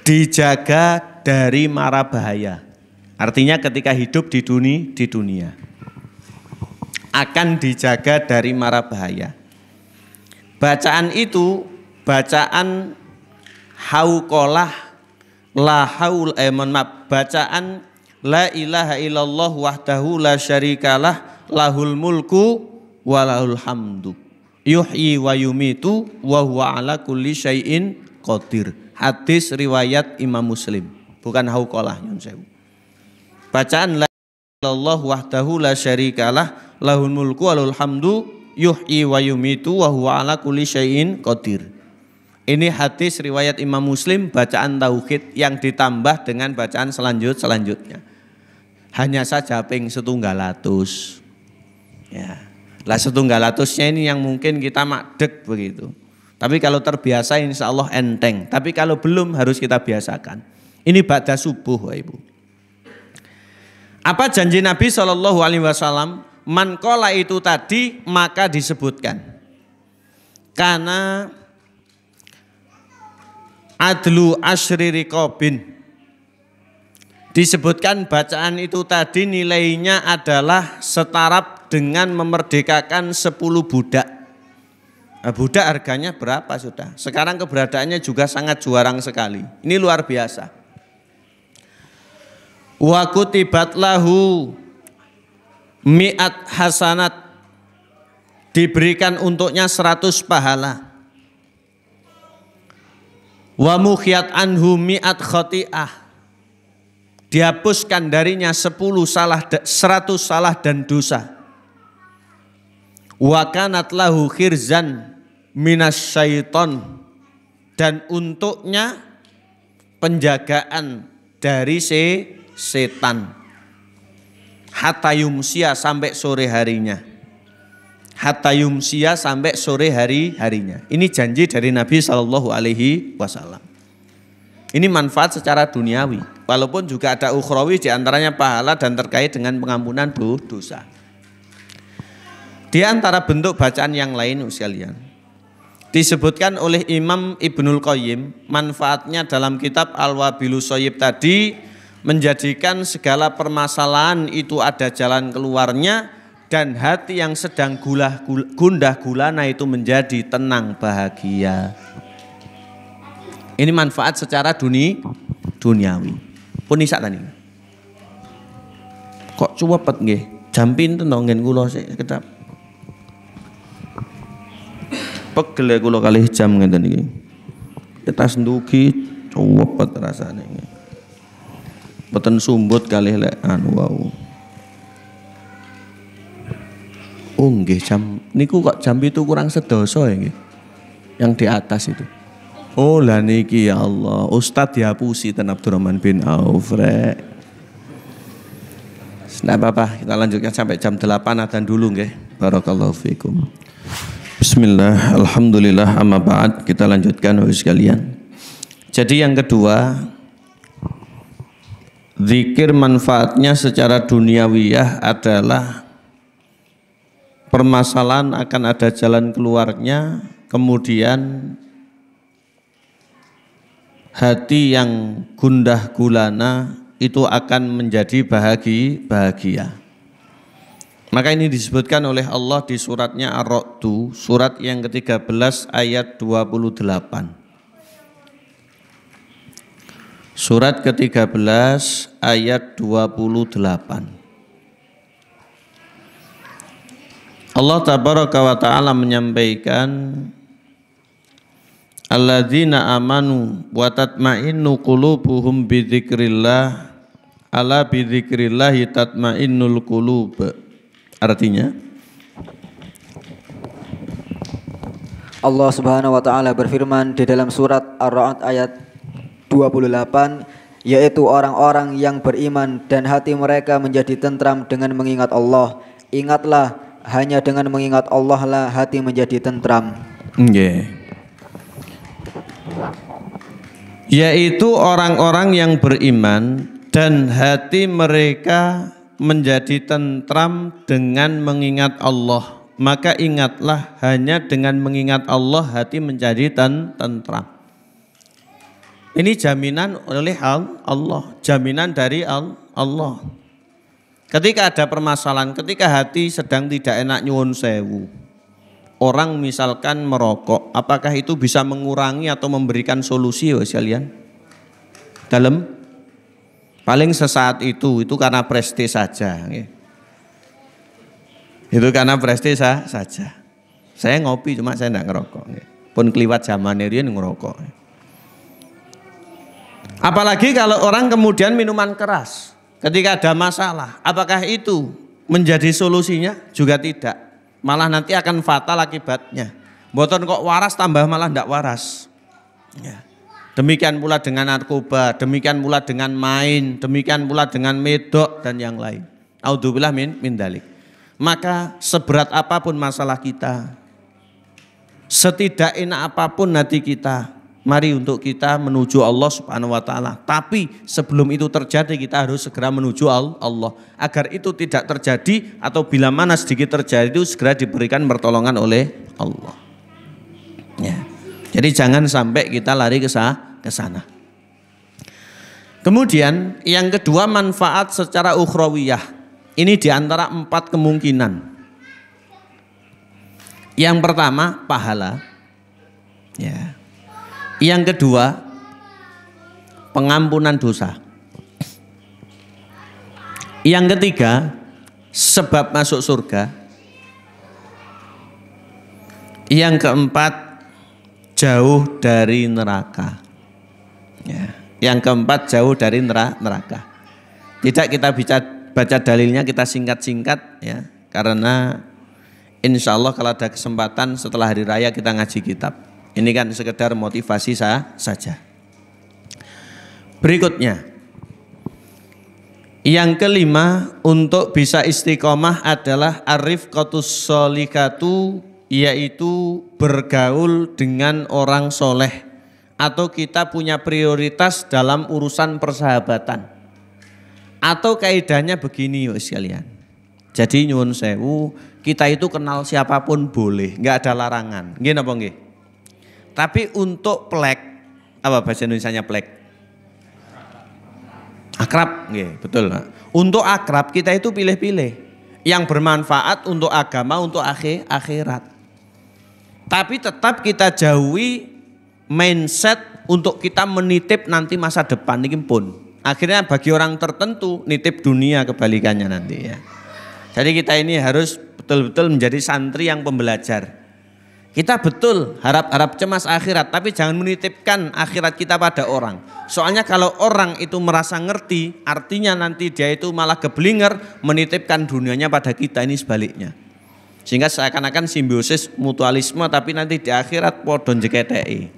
[SPEAKER 2] dijaga dari mara bahaya. Artinya ketika hidup di dunia, di dunia akan dijaga dari mara bahaya. Bacaan itu bacaan haukolah lahaul eh, maaf, bacaan La ilaha illallah wahdahu la syarikalah lahul mulku wa lahul hamdu. Yuhyi wa yumitu wa huwa ala kulli syai'in qadir. Hadis riwayat Imam Muslim, bukan hauqalah nyun sewu. Bacaan la illallah wahdahu la syarikalah lahul mulku walul hamdu yuhyi wa yumitu wa huwa ala kulli syai'in qadir. Ini hadis riwayat Imam Muslim bacaan tauhid yang ditambah dengan bacaan selanjut selanjutnya hanya saja ping setunggal atus. Ya. Lah setunggal atusnya ini yang mungkin kita makdek begitu. Tapi kalau terbiasa insya Allah enteng. Tapi kalau belum harus kita biasakan. Ini baca subuh wa Ibu. Apa janji Nabi Shallallahu Alaihi Wasallam? Mankola itu tadi maka disebutkan. Karena adlu asri rikobin Disebutkan bacaan itu tadi nilainya adalah setara dengan memerdekakan 10 budak. Eh, budak harganya berapa sudah? Sekarang keberadaannya juga sangat juarang sekali. Ini luar biasa. Wa kutibat lahu mi'at hasanat diberikan untuknya 100 pahala. Wa mukhiyat anhu mi'at khoti'ah dihapuskan darinya sepuluh salah seratus salah dan dosa. Wakanat lahu khirzan minas syaiton dan untuknya penjagaan dari se setan. sia sampai sore harinya. sia sampai sore hari harinya. Ini janji dari Nabi Shallallahu Alaihi Wasallam. Ini manfaat secara duniawi walaupun juga ada ukhrawi diantaranya pahala dan terkait dengan pengampunan dosa. Di antara bentuk bacaan yang lain sekalian. Disebutkan oleh Imam Ibnul Qayyim manfaatnya dalam kitab Al-Wabilu Soyib tadi menjadikan segala permasalahan itu ada jalan keluarnya dan hati yang sedang gulah gundah gulana itu menjadi tenang bahagia. Ini manfaat secara duni duniawi. Pun isak tani. Kok cuwepet nggih? jampin pinten to ngen kula sik kedap. Pegel ya kula kalih jam ngeten iki. Kita sendugi cuwepet rasane. Boten sumbut kali lek anu wau. Oh nggih jam niku kok jam itu kurang sedoso ya nggih. Yang di atas itu. Oh lah niki ya Allah, Ustadz dihapusi Tan Abdurrahman bin Auf rek. Nah apa kita lanjutkan sampai jam 8 adzan dulu nggih. Barakallahu fikum. Bismillah, alhamdulillah amma ba'd. Kita lanjutkan Bapak sekalian. Jadi yang kedua, zikir manfaatnya secara duniawiyah adalah permasalahan akan ada jalan keluarnya, kemudian hati yang gundah gulana itu akan menjadi bahagi bahagia. Maka ini disebutkan oleh Allah di suratnya ar rodu surat yang ke-13 ayat 28. Surat ke-13 ayat 28. Allah tabaraka wa taala menyampaikan alladzina amanu wa tatma'innu qulubuhum bi dzikrillah ala bi dzikrillah tatma'innul qulub artinya
[SPEAKER 1] Allah Subhanahu wa taala berfirman di dalam surat Ar-Ra'd ayat 28 yaitu orang-orang yang beriman dan hati mereka menjadi tentram dengan mengingat Allah ingatlah hanya dengan mengingat Allah lah hati menjadi tentram
[SPEAKER 2] nggih Okay yaitu orang-orang yang beriman dan hati mereka menjadi tentram dengan mengingat Allah maka ingatlah hanya dengan mengingat Allah hati menjadi ten tentram. Ini jaminan oleh Allah, jaminan dari Allah. Ketika ada permasalahan, ketika hati sedang tidak enak nyuwun sewu, orang misalkan merokok, apakah itu bisa mengurangi atau memberikan solusi ya sekalian? Dalam paling sesaat itu itu karena prestis saja. Itu karena prestis saja. Saya ngopi cuma saya tidak ngerokok. Pun keliwat zaman ini ngerokok. Apalagi kalau orang kemudian minuman keras ketika ada masalah, apakah itu menjadi solusinya? Juga tidak malah nanti akan fatal akibatnya. Boton kok waras tambah malah ndak waras. Ya. Demikian pula dengan narkoba, demikian pula dengan main, demikian pula dengan medok dan yang lain. Audzubillah min, min dalik. Maka seberat apapun masalah kita, setidaknya apapun nanti kita, Mari untuk kita menuju Allah Subhanahu wa taala. Tapi sebelum itu terjadi kita harus segera menuju Allah agar itu tidak terjadi atau bila mana sedikit terjadi itu segera diberikan pertolongan oleh Allah. Ya. Jadi jangan sampai kita lari ke sana. Kemudian yang kedua manfaat secara ukhrawiyah. Ini diantara empat kemungkinan. Yang pertama pahala. Ya. Yang kedua, pengampunan dosa. Yang ketiga, sebab masuk surga. Yang keempat, jauh dari neraka. Ya. Yang keempat, jauh dari neraka. Tidak kita baca, baca dalilnya, kita singkat-singkat ya, karena insya Allah kalau ada kesempatan setelah hari raya kita ngaji kitab. Ini kan sekedar motivasi saya saja. Berikutnya, yang kelima untuk bisa istiqomah adalah arif kotus solikatu yaitu bergaul dengan orang soleh atau kita punya prioritas dalam urusan persahabatan atau kaidahnya begini yuk sekalian jadi nyun sewu kita itu kenal siapapun boleh nggak ada larangan gini apa tapi untuk plek, apa bahasa Indonesia plek? Akrab, nggih, betul. Nah. Untuk akrab kita itu pilih-pilih yang bermanfaat untuk agama, untuk akhir akhirat. Tapi tetap kita jauhi mindset untuk kita menitip nanti masa depan ini pun. Akhirnya bagi orang tertentu nitip dunia kebalikannya nanti ya. Jadi kita ini harus betul-betul menjadi santri yang pembelajar. Kita betul harap-harap cemas akhirat, tapi jangan menitipkan akhirat kita pada orang. Soalnya kalau orang itu merasa ngerti, artinya nanti dia itu malah geblinger menitipkan dunianya pada kita ini sebaliknya. Sehingga seakan-akan simbiosis mutualisme tapi nanti di akhirat podon jeketei.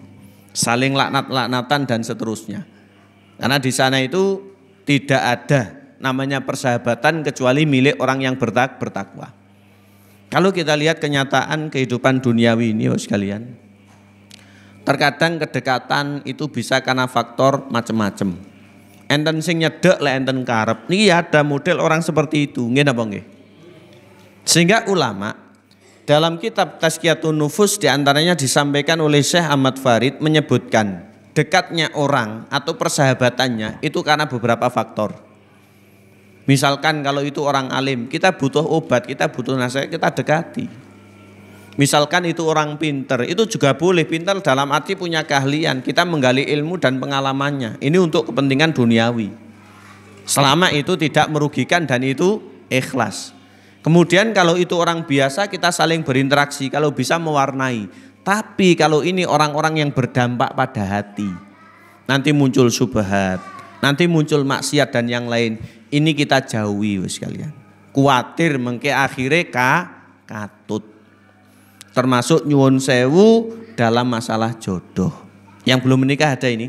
[SPEAKER 2] Saling laknat-laknatan dan seterusnya. Karena di sana itu tidak ada namanya persahabatan kecuali milik orang yang bertak bertakwa. Kalau kita lihat kenyataan kehidupan duniawi ini oh sekalian, terkadang kedekatan itu bisa karena faktor macam-macam. Enten sing nyedek lah enten karep. Ini ada model orang seperti itu, nggih apa nggih? Sehingga ulama dalam kitab Tazkiyatun Nufus diantaranya disampaikan oleh Syekh Ahmad Farid menyebutkan dekatnya orang atau persahabatannya itu karena beberapa faktor. Misalkan kalau itu orang alim, kita butuh obat, kita butuh nasihat, kita dekati. Misalkan itu orang pinter, itu juga boleh pinter dalam arti punya keahlian. Kita menggali ilmu dan pengalamannya. Ini untuk kepentingan duniawi. Selama itu tidak merugikan dan itu ikhlas. Kemudian kalau itu orang biasa kita saling berinteraksi, kalau bisa mewarnai. Tapi kalau ini orang-orang yang berdampak pada hati. Nanti muncul subhat, nanti muncul maksiat dan yang lain ini kita jauhi wis kalian. Kuatir mengke akhirnya ka katut. Termasuk nyuwun sewu dalam masalah jodoh. Yang belum menikah ada ini?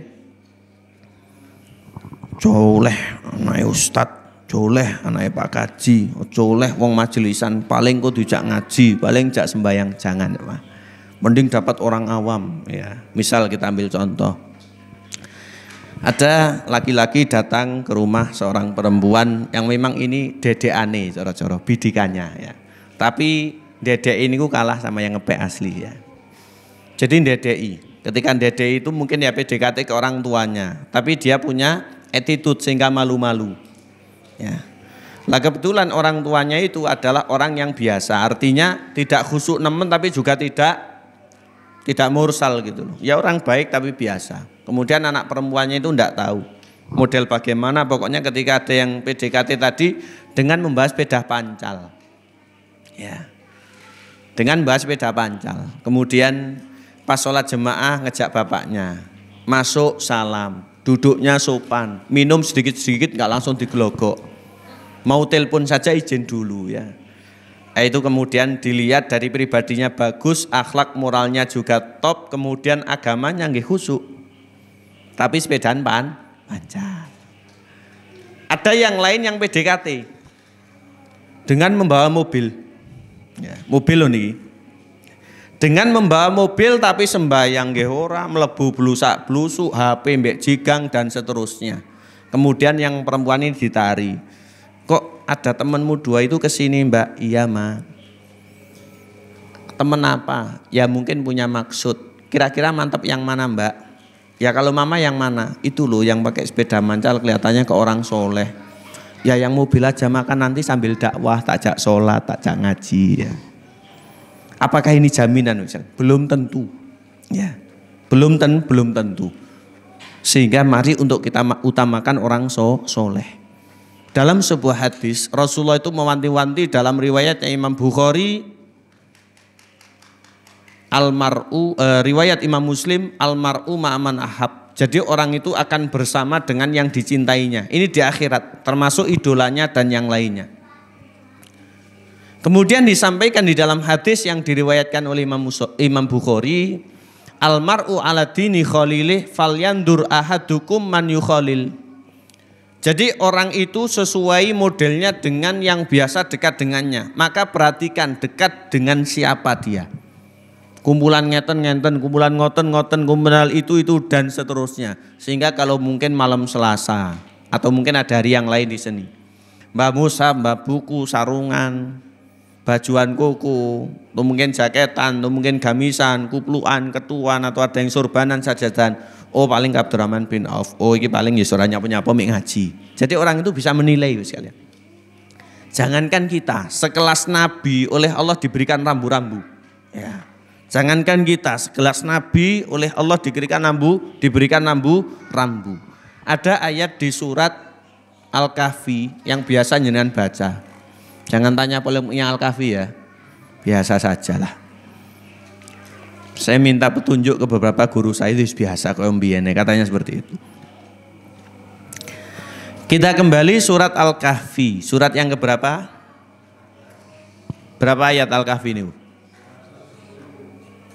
[SPEAKER 2] Coleh anak ustad, coleh anak Pak Kaji, coleh oh, wong majelisan, paling kok dijak ngaji, paling jak sembayang jangan, Mending dapat orang awam ya. Misal kita ambil contoh, ada laki-laki datang ke rumah seorang perempuan yang memang ini dedek aneh coro-coro bidikannya ya. Tapi dedek ini kok kalah sama yang ngepek asli ya. Jadi DDI. Ketika DDI itu mungkin ya PDKT ke orang tuanya, tapi dia punya attitude sehingga malu-malu. Ya. Lah kebetulan orang tuanya itu adalah orang yang biasa, artinya tidak khusuk nemen tapi juga tidak tidak mursal gitu loh. Ya orang baik tapi biasa. Kemudian anak perempuannya itu tidak tahu model bagaimana. Pokoknya ketika ada yang PDKT tadi dengan membahas bedah pancal. Ya. Dengan membahas bedah pancal. Kemudian pas sholat jemaah ngejak bapaknya. Masuk salam. Duduknya sopan. Minum sedikit-sedikit nggak langsung digelogok. Mau telepon saja izin dulu ya nah, itu kemudian dilihat dari pribadinya bagus, akhlak moralnya juga top, kemudian agamanya nggih khusuk. Tapi sepedaan pan panjang. Ada yang lain yang PDKT dengan membawa mobil. Ya, mobil loh nih. Dengan membawa mobil tapi sembahyang gehora, melebu blusak blusuk, HP mbek jigang dan seterusnya. Kemudian yang perempuan ini ditari. Kok ada temenmu dua itu kesini, Mbak? Iya, Ma. Temen apa? Ya mungkin punya maksud. Kira-kira mantap yang mana, Mbak? Ya kalau mama yang mana? Itu loh yang pakai sepeda mancal kelihatannya ke orang soleh. Ya yang mobil aja makan nanti sambil dakwah, takjak sholat, takjak ngaji ya. Apakah ini jaminan Belum tentu. Ya. Belum ten, belum tentu. Sehingga mari untuk kita utamakan orang so soleh. Dalam sebuah hadis Rasulullah itu mewanti-wanti dalam riwayatnya Imam Bukhari almaru e, riwayat Imam Muslim almaru ma'aman ahab. Jadi orang itu akan bersama dengan yang dicintainya. Ini di akhirat, termasuk idolanya dan yang lainnya. Kemudian disampaikan di dalam hadis yang diriwayatkan oleh Imam, Imam Bukhari, almaru ala dini khalilih falyandur ahadukum man yukhalil. Jadi orang itu sesuai modelnya dengan yang biasa dekat dengannya. Maka perhatikan dekat dengan siapa dia kumpulan ngeten ngeten, kumpulan ngoten ngoten, kumpulan itu itu dan seterusnya. Sehingga kalau mungkin malam Selasa atau mungkin ada hari yang lain di sini. Mbak Musa, Mbak Buku, sarungan, bajuan kuku, atau mungkin jaketan, atau mungkin gamisan, kupluan, ketuan, atau ada yang surbanan, dan Oh paling Abdurrahman bin Auf, oh ini paling yusurannya ya punya pemik ngaji. Jadi orang itu bisa menilai sekalian. Jangankan kita, sekelas Nabi oleh Allah diberikan rambu-rambu. Ya. Jangankan kita segelas nabi oleh Allah diberikan nambu, diberikan nambu rambu. Ada ayat di surat Al-Kahfi yang biasa jenengan baca. Jangan tanya polemiknya Al-Kahfi ya. Biasa saja lah. Saya minta petunjuk ke beberapa guru saya itu biasa kok katanya seperti itu. Kita kembali surat Al-Kahfi. Surat yang keberapa? Berapa ayat Al-Kahfi ini?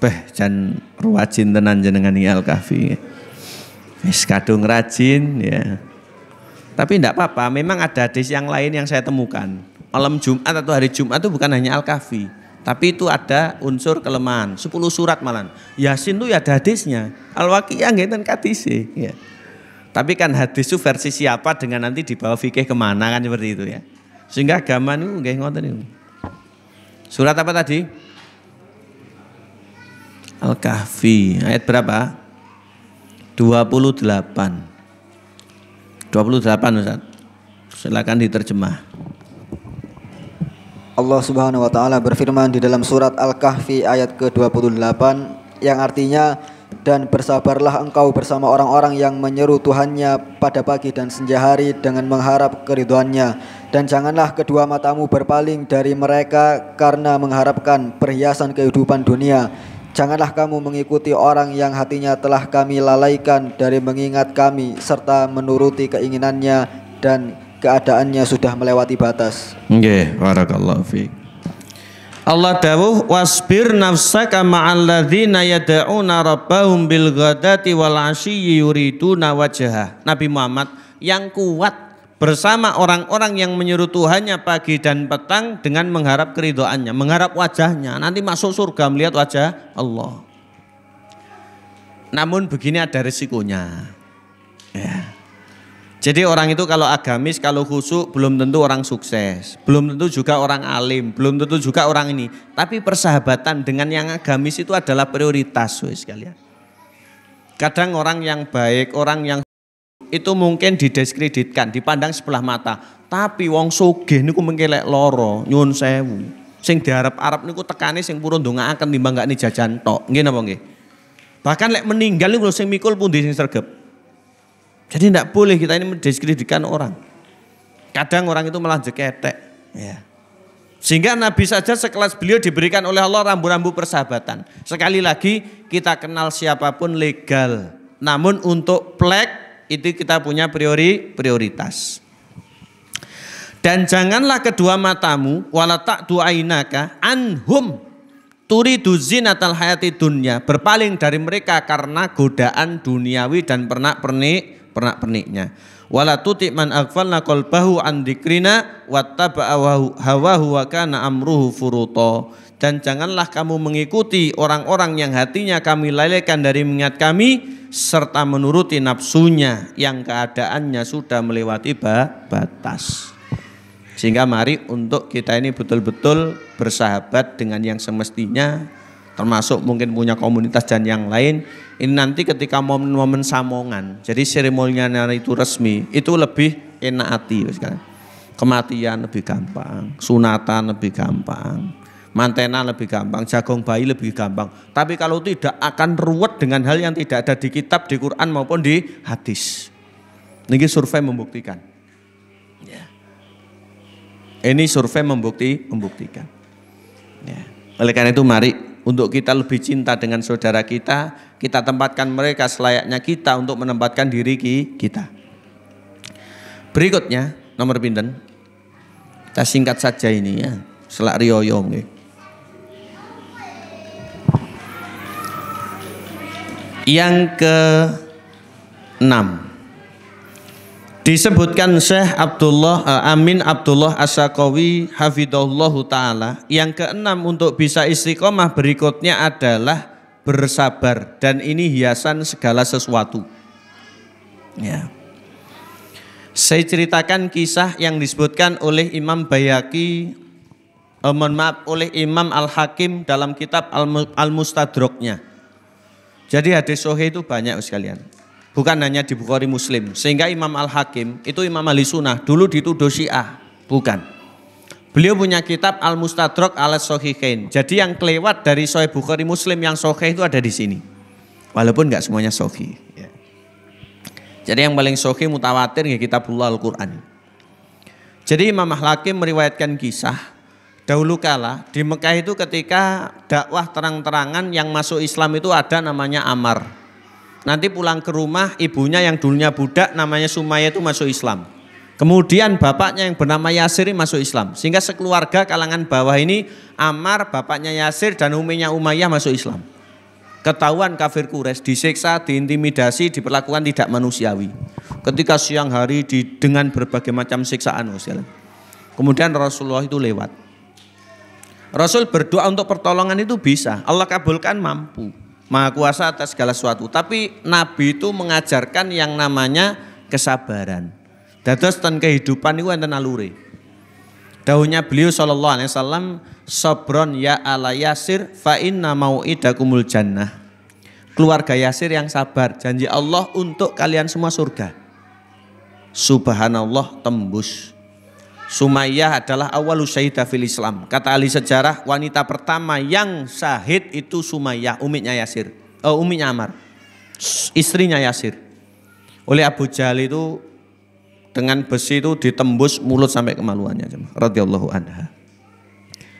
[SPEAKER 2] kabeh can ruwajin tenan jenengan ini Al Kahfi. Wis kadung rajin ya. Tapi tidak apa-apa, memang ada hadis yang lain yang saya temukan. Malam Jumat atau hari Jumat itu bukan hanya Al Kahfi, tapi itu ada unsur kelemahan, 10 surat malam. Yasin itu ya ada hadisnya. Al-Waqi'ah ngeten kadise ya. Tapi kan hadis itu versi siapa dengan nanti dibawa fikih kemana kan seperti itu ya. Sehingga agama itu nggih ngoten Surat apa tadi? Al-Kahfi ayat berapa? 28 28 Ustaz silakan diterjemah
[SPEAKER 1] Allah Subhanahu wa taala berfirman di dalam surat Al-Kahfi ayat ke-28 yang artinya dan bersabarlah engkau bersama orang-orang yang menyeru Tuhannya pada pagi dan senja hari dengan mengharap keriduannya dan janganlah kedua matamu berpaling dari mereka karena mengharapkan perhiasan kehidupan dunia Janganlah kamu mengikuti orang yang hatinya telah kami lalaikan dari mengingat kami serta menuruti keinginannya dan keadaannya sudah melewati batas.
[SPEAKER 2] Nggih, barakallahu fiik. Allah dawuh wasbir nafsaka ma'al ladzina yad'una rabbahum bil ghadati wal 'ashiyyi yuriduna wajhah. Nabi Muhammad yang kuat bersama orang-orang yang menyuruh Tuhannya pagi dan petang dengan mengharap keridoannya, mengharap wajahnya. Nanti masuk surga melihat wajah Allah. Namun begini ada resikonya. Ya. Jadi orang itu kalau agamis, kalau khusyuk belum tentu orang sukses, belum tentu juga orang alim, belum tentu juga orang ini. Tapi persahabatan dengan yang agamis itu adalah prioritas, sekalian. Kadang orang yang baik, orang yang itu mungkin didiskreditkan, dipandang sebelah mata. Tapi wong soge niku mengkelek loro, nyun sewu. Sing diharap-arap niku tekane sing purun akan timbang gak jajan tok. Nggih napa nggih? Bahkan lek meninggal niku sing mikul di sini sergep. Jadi tidak boleh kita ini mendiskreditkan orang. Kadang orang itu malah jeketek. Ya. Sehingga Nabi saja sekelas beliau diberikan oleh Allah rambu-rambu persahabatan. Sekali lagi kita kenal siapapun legal. Namun untuk plek itu kita punya priori prioritas. Dan janganlah kedua matamu wala tak duainaka anhum turidu zinatal hayati dunia berpaling dari mereka karena godaan duniawi dan pernak-pernik pernak-perniknya. Wala tutik man aghfalna qalbahu an dzikrina wattaba'a hawahu wa kana amruhu furuta dan janganlah kamu mengikuti orang-orang yang hatinya kami lelekan dari mengingat kami serta menuruti nafsunya yang keadaannya sudah melewati batas. Sehingga mari untuk kita ini betul-betul bersahabat dengan yang semestinya termasuk mungkin punya komunitas dan yang lain ini nanti ketika momen-momen samongan jadi seremonya itu resmi itu lebih enak hati kematian lebih gampang sunatan lebih gampang mantena lebih gampang, jagung bayi lebih gampang. Tapi kalau tidak akan ruwet dengan hal yang tidak ada di kitab, di Quran maupun di hadis. Ini survei membuktikan. Ya. Ini survei membukti membuktikan. Ya. Oleh karena itu mari untuk kita lebih cinta dengan saudara kita, kita tempatkan mereka selayaknya kita untuk menempatkan diri kita. Berikutnya nomor pinten. Kita singkat saja ini ya. Selak Rioyo Ya. yang ke enam disebutkan Syekh Abdullah uh, Amin Abdullah Asakawi Hafidahullah Ta'ala yang keenam untuk bisa istiqomah berikutnya adalah bersabar dan ini hiasan segala sesuatu ya saya ceritakan kisah yang disebutkan oleh Imam Bayaki eh, mohon maaf oleh Imam Al Hakim dalam kitab Al, Al jadi hadis sohe itu banyak sekalian. Bukan hanya di Bukhari Muslim. Sehingga Imam Al-Hakim itu Imam Ali Sunnah. Dulu dituduh Syiah. Bukan. Beliau punya kitab Al-Mustadrak ala Sohihain. Jadi yang kelewat dari Sohih Bukhari Muslim yang Sohih itu ada di sini. Walaupun nggak semuanya Sohih. Ya. Jadi yang paling Sohih mutawatir ya kitabullah Al-Quran. Jadi Imam Al-Hakim meriwayatkan kisah Dahulu kala di Mekah itu ketika dakwah terang-terangan yang masuk Islam itu ada namanya Amar. Nanti pulang ke rumah ibunya yang dulunya budak namanya Sumaya itu masuk Islam. Kemudian bapaknya yang bernama Yasir masuk Islam. Sehingga sekeluarga kalangan bawah ini Amar, bapaknya Yasir dan uminya Umayyah masuk Islam. Ketahuan kafir kures disiksa, diintimidasi, diperlakukan tidak manusiawi. Ketika siang hari di, dengan berbagai macam siksaan, Kemudian Rasulullah itu lewat Rasul berdoa untuk pertolongan itu bisa. Allah kabulkan mampu. Maha kuasa atas segala sesuatu. Tapi Nabi itu mengajarkan yang namanya kesabaran. Dados ten kehidupan itu enten naluri. Daunya beliau sallallahu alaihi wasallam sobron ya ala yasir fa inna mau'idakumul jannah. Keluarga Yasir yang sabar, janji Allah untuk kalian semua surga. Subhanallah tembus. Sumayyah adalah awal syahidah fil Islam. Kata ahli sejarah, wanita pertama yang syahid itu Sumayyah, umiknya Yasir. Uh, umiknya Amar. Istrinya Yasir. Oleh Abu Jahal itu dengan besi itu ditembus mulut sampai kemaluannya. Radiyallahu anha.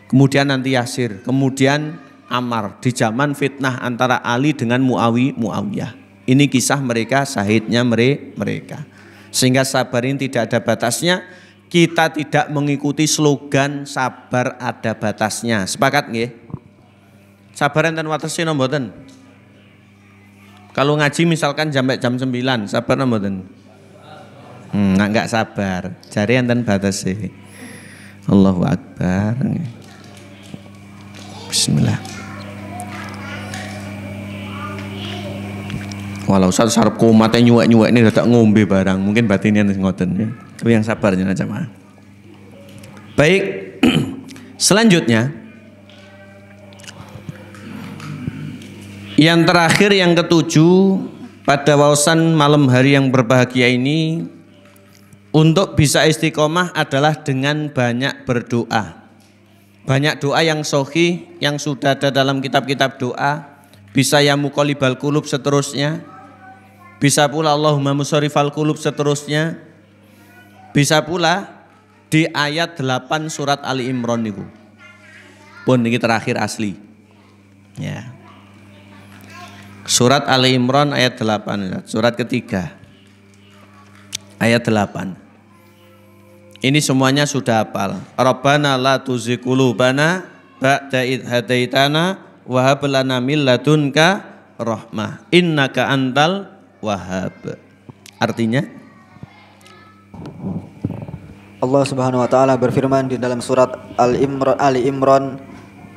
[SPEAKER 2] Kemudian nanti Yasir, kemudian Amar di zaman fitnah antara Ali dengan Muawi Muawiyah. Ini kisah mereka, syahidnya mereka. Sehingga sabar ini tidak ada batasnya kita tidak mengikuti slogan sabar ada batasnya. Sepakat nggih? Sabar enten watesi napa mboten? Kalau ngaji misalkan jam jam 9, sabar napa mboten? Hmm, enggak sabar. Jari enten batasi. Allahu akbar. Bismillah. Walau satu sarap kumatnya nyuwek-nyuwek ini tidak ngombe barang, mungkin batinnya ngoten ya. Tapi yang sabar jenazah jamaah. Baik, (clears throat) selanjutnya yang terakhir yang ketujuh pada wawasan malam hari yang berbahagia ini untuk bisa istiqomah adalah dengan banyak berdoa. Banyak doa yang sohi, yang sudah ada dalam kitab-kitab doa, bisa ya mukolibal kulub seterusnya, bisa pula Allahumma musarifal kulub seterusnya, bisa pula di ayat 8 surat Ali Imran niku. Pun ini terakhir asli. Ya. Surat Ali Imran ayat 8, ya. surat ketiga. Ayat 8. Ini semuanya sudah hafal. Rabbana la tuzikulubana ba'da id hadaitana wa hab lana min ladunka
[SPEAKER 1] rahmah
[SPEAKER 2] innaka antal
[SPEAKER 1] wahhab. Artinya Allah Subhanahu wa taala berfirman di dalam surat Al-Imran Ali Imran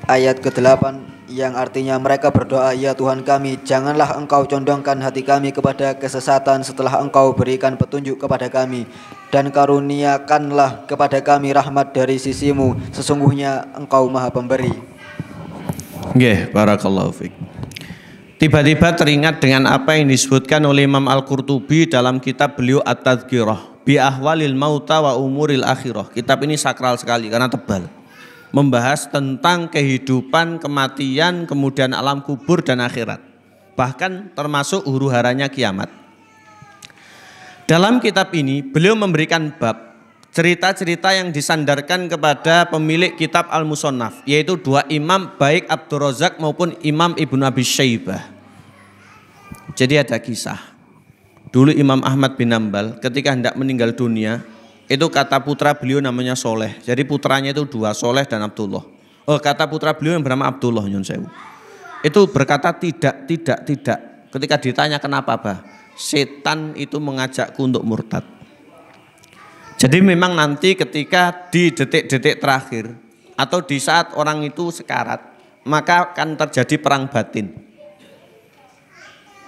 [SPEAKER 1] ayat ke-8 yang artinya mereka berdoa ya Tuhan kami janganlah engkau condongkan hati kami kepada kesesatan setelah engkau berikan petunjuk kepada kami dan karuniakanlah kepada kami rahmat dari sisimu sesungguhnya engkau maha pemberi
[SPEAKER 2] Nggih barakallahu fiik Tiba-tiba teringat dengan apa yang disebutkan oleh Imam Al-Qurtubi dalam kitab beliau At-Tadhkirah bi ahwalil mauta wa umuril akhirah. Kitab ini sakral sekali karena tebal. Membahas tentang kehidupan, kematian, kemudian alam kubur dan akhirat. Bahkan termasuk huru haranya kiamat. Dalam kitab ini beliau memberikan bab cerita-cerita yang disandarkan kepada pemilik kitab al musonaf, yaitu dua imam baik Abdurrazak maupun Imam Ibnu Abi Syaibah. Jadi ada kisah Dulu Imam Ahmad bin Ambal ketika hendak meninggal dunia, itu kata putra beliau namanya Soleh. Jadi putranya itu dua, Soleh dan Abdullah. Oh, kata putra beliau yang bernama Abdullah Nyun Itu berkata tidak, tidak, tidak. Ketika ditanya kenapa, Bah? Setan itu mengajakku untuk murtad. Jadi memang nanti ketika di detik-detik terakhir atau di saat orang itu sekarat, maka akan terjadi perang batin.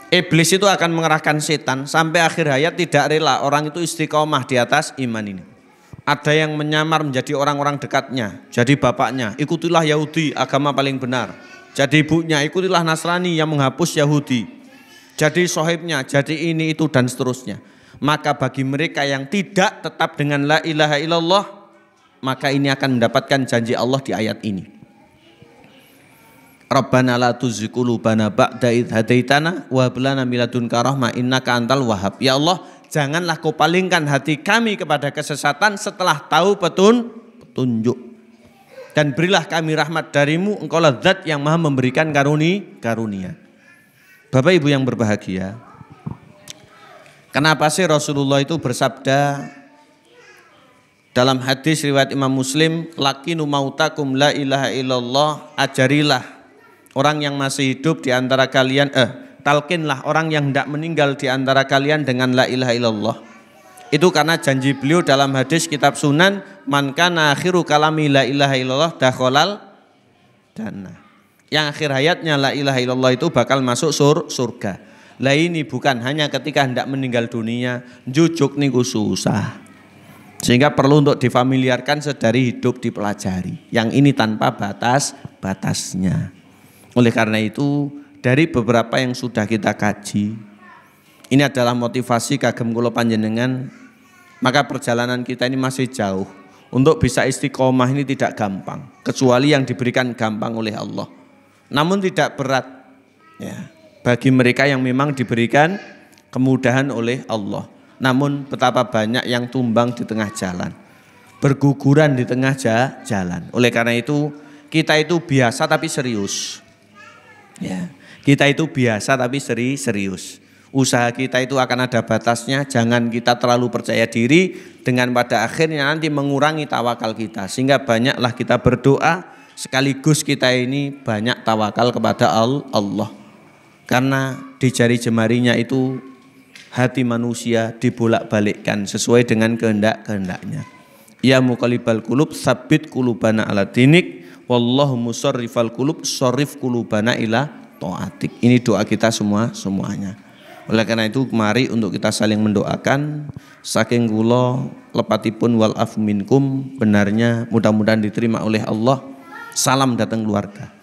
[SPEAKER 2] Iblis itu akan mengerahkan setan sampai akhir hayat tidak rela orang itu istiqomah di atas iman ini. Ada yang menyamar menjadi orang-orang dekatnya, jadi bapaknya, ikutilah Yahudi, agama paling benar. Jadi ibunya, ikutilah Nasrani yang menghapus Yahudi. Jadi sohibnya, jadi ini itu dan seterusnya. Maka bagi mereka yang tidak tetap dengan la ilaha illallah, maka ini akan mendapatkan janji Allah di ayat ini. Rabbana la tuzigh qulubana ba'da idh hadaitana wa hablana lana min ladunka rahmah innaka antal wahab Ya Allah, janganlah kau palingkan hati kami kepada kesesatan setelah tahu petun petunjuk. Dan berilah kami rahmat darimu, engkau lah zat yang maha memberikan karuni, karunia. Bapak Ibu yang berbahagia, kenapa sih Rasulullah itu bersabda dalam hadis riwayat Imam Muslim, lakinu mautakum la ilaha illallah, ajarilah orang yang masih hidup di antara kalian eh talkinlah orang yang tidak meninggal di antara kalian dengan la ilaha illallah. Itu karena janji beliau dalam hadis kitab Sunan, man kana akhiru kalami la ilaha illallah dakhalal dana Yang akhir hayatnya la ilaha illallah itu bakal masuk sur surga. Lah ini bukan hanya ketika hendak meninggal dunia, jujuk nih susah. Sehingga perlu untuk difamiliarkan sedari hidup dipelajari. Yang ini tanpa batas batasnya. Oleh karena itu, dari beberapa yang sudah kita kaji, ini adalah motivasi kagem kulo panjenengan, maka perjalanan kita ini masih jauh. Untuk bisa istiqomah ini tidak gampang, kecuali yang diberikan gampang oleh Allah. Namun tidak berat ya, bagi mereka yang memang diberikan kemudahan oleh Allah. Namun betapa banyak yang tumbang di tengah jalan, berguguran di tengah jalan. Oleh karena itu, kita itu biasa tapi serius. Ya. Kita itu biasa tapi seri serius. Usaha kita itu akan ada batasnya, jangan kita terlalu percaya diri dengan pada akhirnya nanti mengurangi tawakal kita. Sehingga banyaklah kita berdoa sekaligus kita ini banyak tawakal kepada Allah. Karena di jari jemarinya itu hati manusia dibolak-balikkan sesuai dengan kehendak-kehendaknya. Ya mukalibal kulub sabit kulubana ala dinik wallahu musarrifal kulub, sorif kulubana ila to'atik. Ini doa kita semua semuanya. Oleh karena itu mari untuk kita saling mendoakan saking kula lepatipun wal minkum benarnya mudah-mudahan diterima oleh Allah. Salam datang keluarga.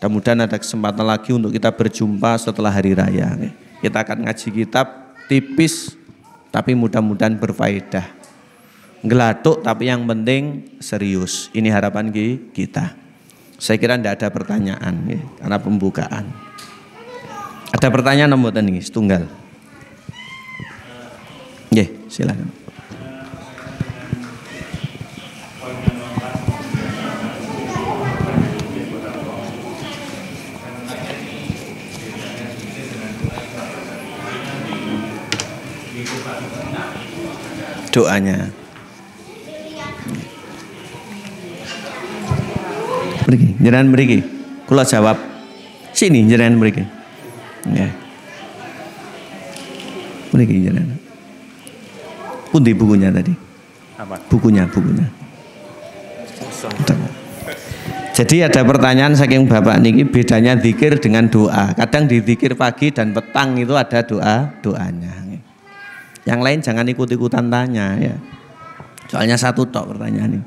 [SPEAKER 2] Mudah-mudahan ada kesempatan lagi untuk kita berjumpa setelah hari raya. Kita akan ngaji kitab tipis tapi mudah-mudahan berfaedah gelatuk tapi yang penting serius. Ini harapan kita. Saya kira tidak ada pertanyaan ya, karena pembukaan. Ada pertanyaan nomor ini tunggal, Ya, silakan. doanya. Mriki, jenengan mriki. Kula jawab. Sini jenengan mriki. Nggih. Mriki jenengan. Pundi bukunya tadi? Apa? Bukunya, bukunya. Jadi ada pertanyaan saking Bapak niki bedanya zikir dengan doa. Kadang di zikir pagi dan petang itu ada doa, doanya. Yang lain jangan ikut-ikutan tanya ya. Soalnya satu tok pertanyaan ini.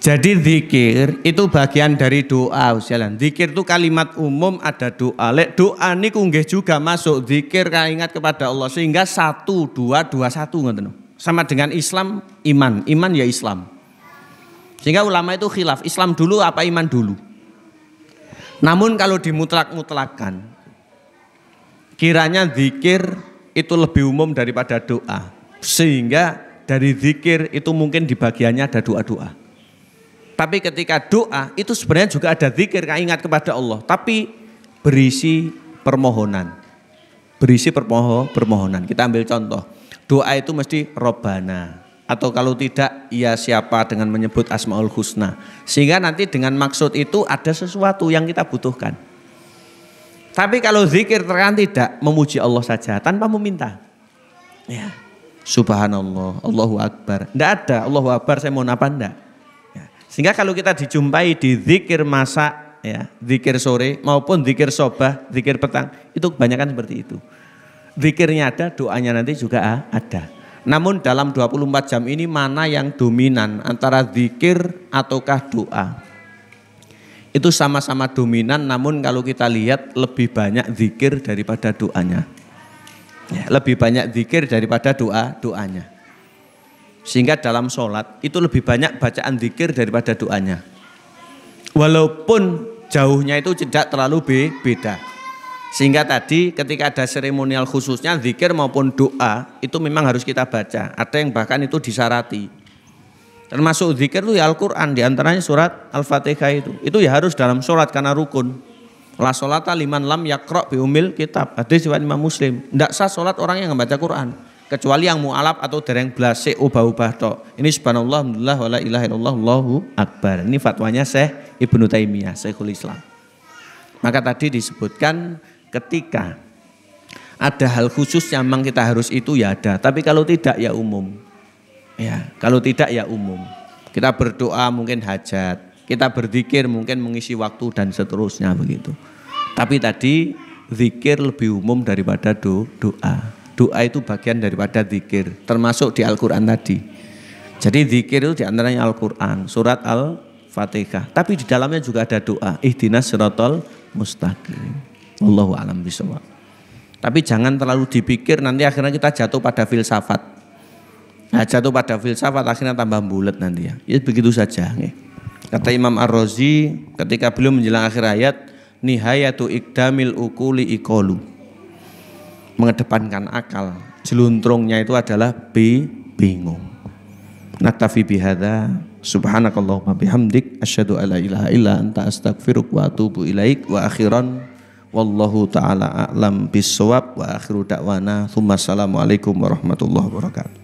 [SPEAKER 2] Jadi zikir itu bagian dari doa usialan. Zikir itu kalimat umum ada doa. Lek doa ini kungge juga masuk zikir ingat kepada Allah sehingga satu dua dua satu ngoten. Sama dengan Islam iman, iman ya Islam. Sehingga ulama itu khilaf, Islam dulu apa iman dulu? Namun kalau dimutlak-mutlakan kiranya zikir itu lebih umum daripada doa. Sehingga dari zikir itu mungkin di bagiannya ada doa-doa. Tapi ketika doa itu sebenarnya juga ada zikir, ingat kepada Allah. Tapi berisi permohonan. Berisi permoho, permohonan. Kita ambil contoh. Doa itu mesti robana. Atau kalau tidak, ya siapa dengan menyebut asma'ul husna. Sehingga nanti dengan maksud itu ada sesuatu yang kita butuhkan. Tapi kalau zikir terang tidak, memuji Allah saja tanpa meminta. Ya. Subhanallah, Allahu Akbar. Tidak ada Allahu Akbar, saya mau apa enggak? Sehingga kalau kita dijumpai di zikir masa, ya, zikir sore maupun zikir sobah, zikir petang, itu kebanyakan seperti itu. Zikirnya ada, doanya nanti juga ada. Namun dalam 24 jam ini mana yang dominan antara zikir ataukah doa? Itu sama-sama dominan namun kalau kita lihat lebih banyak zikir daripada doanya. Ya, lebih banyak zikir daripada doa doanya. Sehingga dalam sholat itu lebih banyak bacaan zikir daripada doanya. Walaupun jauhnya itu tidak terlalu be beda. Sehingga tadi ketika ada seremonial khususnya zikir maupun doa itu memang harus kita baca. Ada yang bahkan itu disarati. Termasuk zikir itu ya Al-Quran diantaranya surat Al-Fatihah itu. Itu ya harus dalam sholat karena rukun. La sholata liman lam yakro biumil kitab. Hadis Imam Muslim. Tidak sah sholat orang yang membaca Quran kecuali yang mualaf atau dereng blasik ubah-ubah tok. Ini subhanallah alhamdulillah wala ilaha illallah Allahu akbar. Ini fatwanya Syekh Ibnu Taimiyah, Syekhul Islam. Maka tadi disebutkan ketika ada hal khusus yang memang kita harus itu ya ada, tapi kalau tidak ya umum. Ya, kalau tidak ya umum. Kita berdoa mungkin hajat, kita berzikir mungkin mengisi waktu dan seterusnya begitu. Tapi tadi zikir lebih umum daripada doa doa itu bagian daripada zikir, termasuk di Al-Quran tadi. Jadi zikir itu diantaranya Al-Quran, surat Al-Fatihah. Tapi di dalamnya juga ada doa, ihdinas sirotol mustaqim. Allahu alam bisawab. Tapi jangan terlalu dipikir nanti akhirnya kita jatuh pada filsafat. Nah, jatuh pada filsafat akhirnya tambah bulat nanti ya. Ya begitu saja. Kata Imam Ar-Razi ketika belum menjelang akhir ayat, nihayatu ikdamil ukuli ikolu mengedepankan akal. Jeluntrungnya itu adalah B bingung. Naktafi bihada subhanakallahumma bihamdik asyhadu alla ilaha illa anta astaghfiruka wa atubu ilaik wa akhiran wallahu taala a'lam bisawab wa akhiru da'wana.
[SPEAKER 1] Assalamualaikum warahmatullahi wabarakatuh.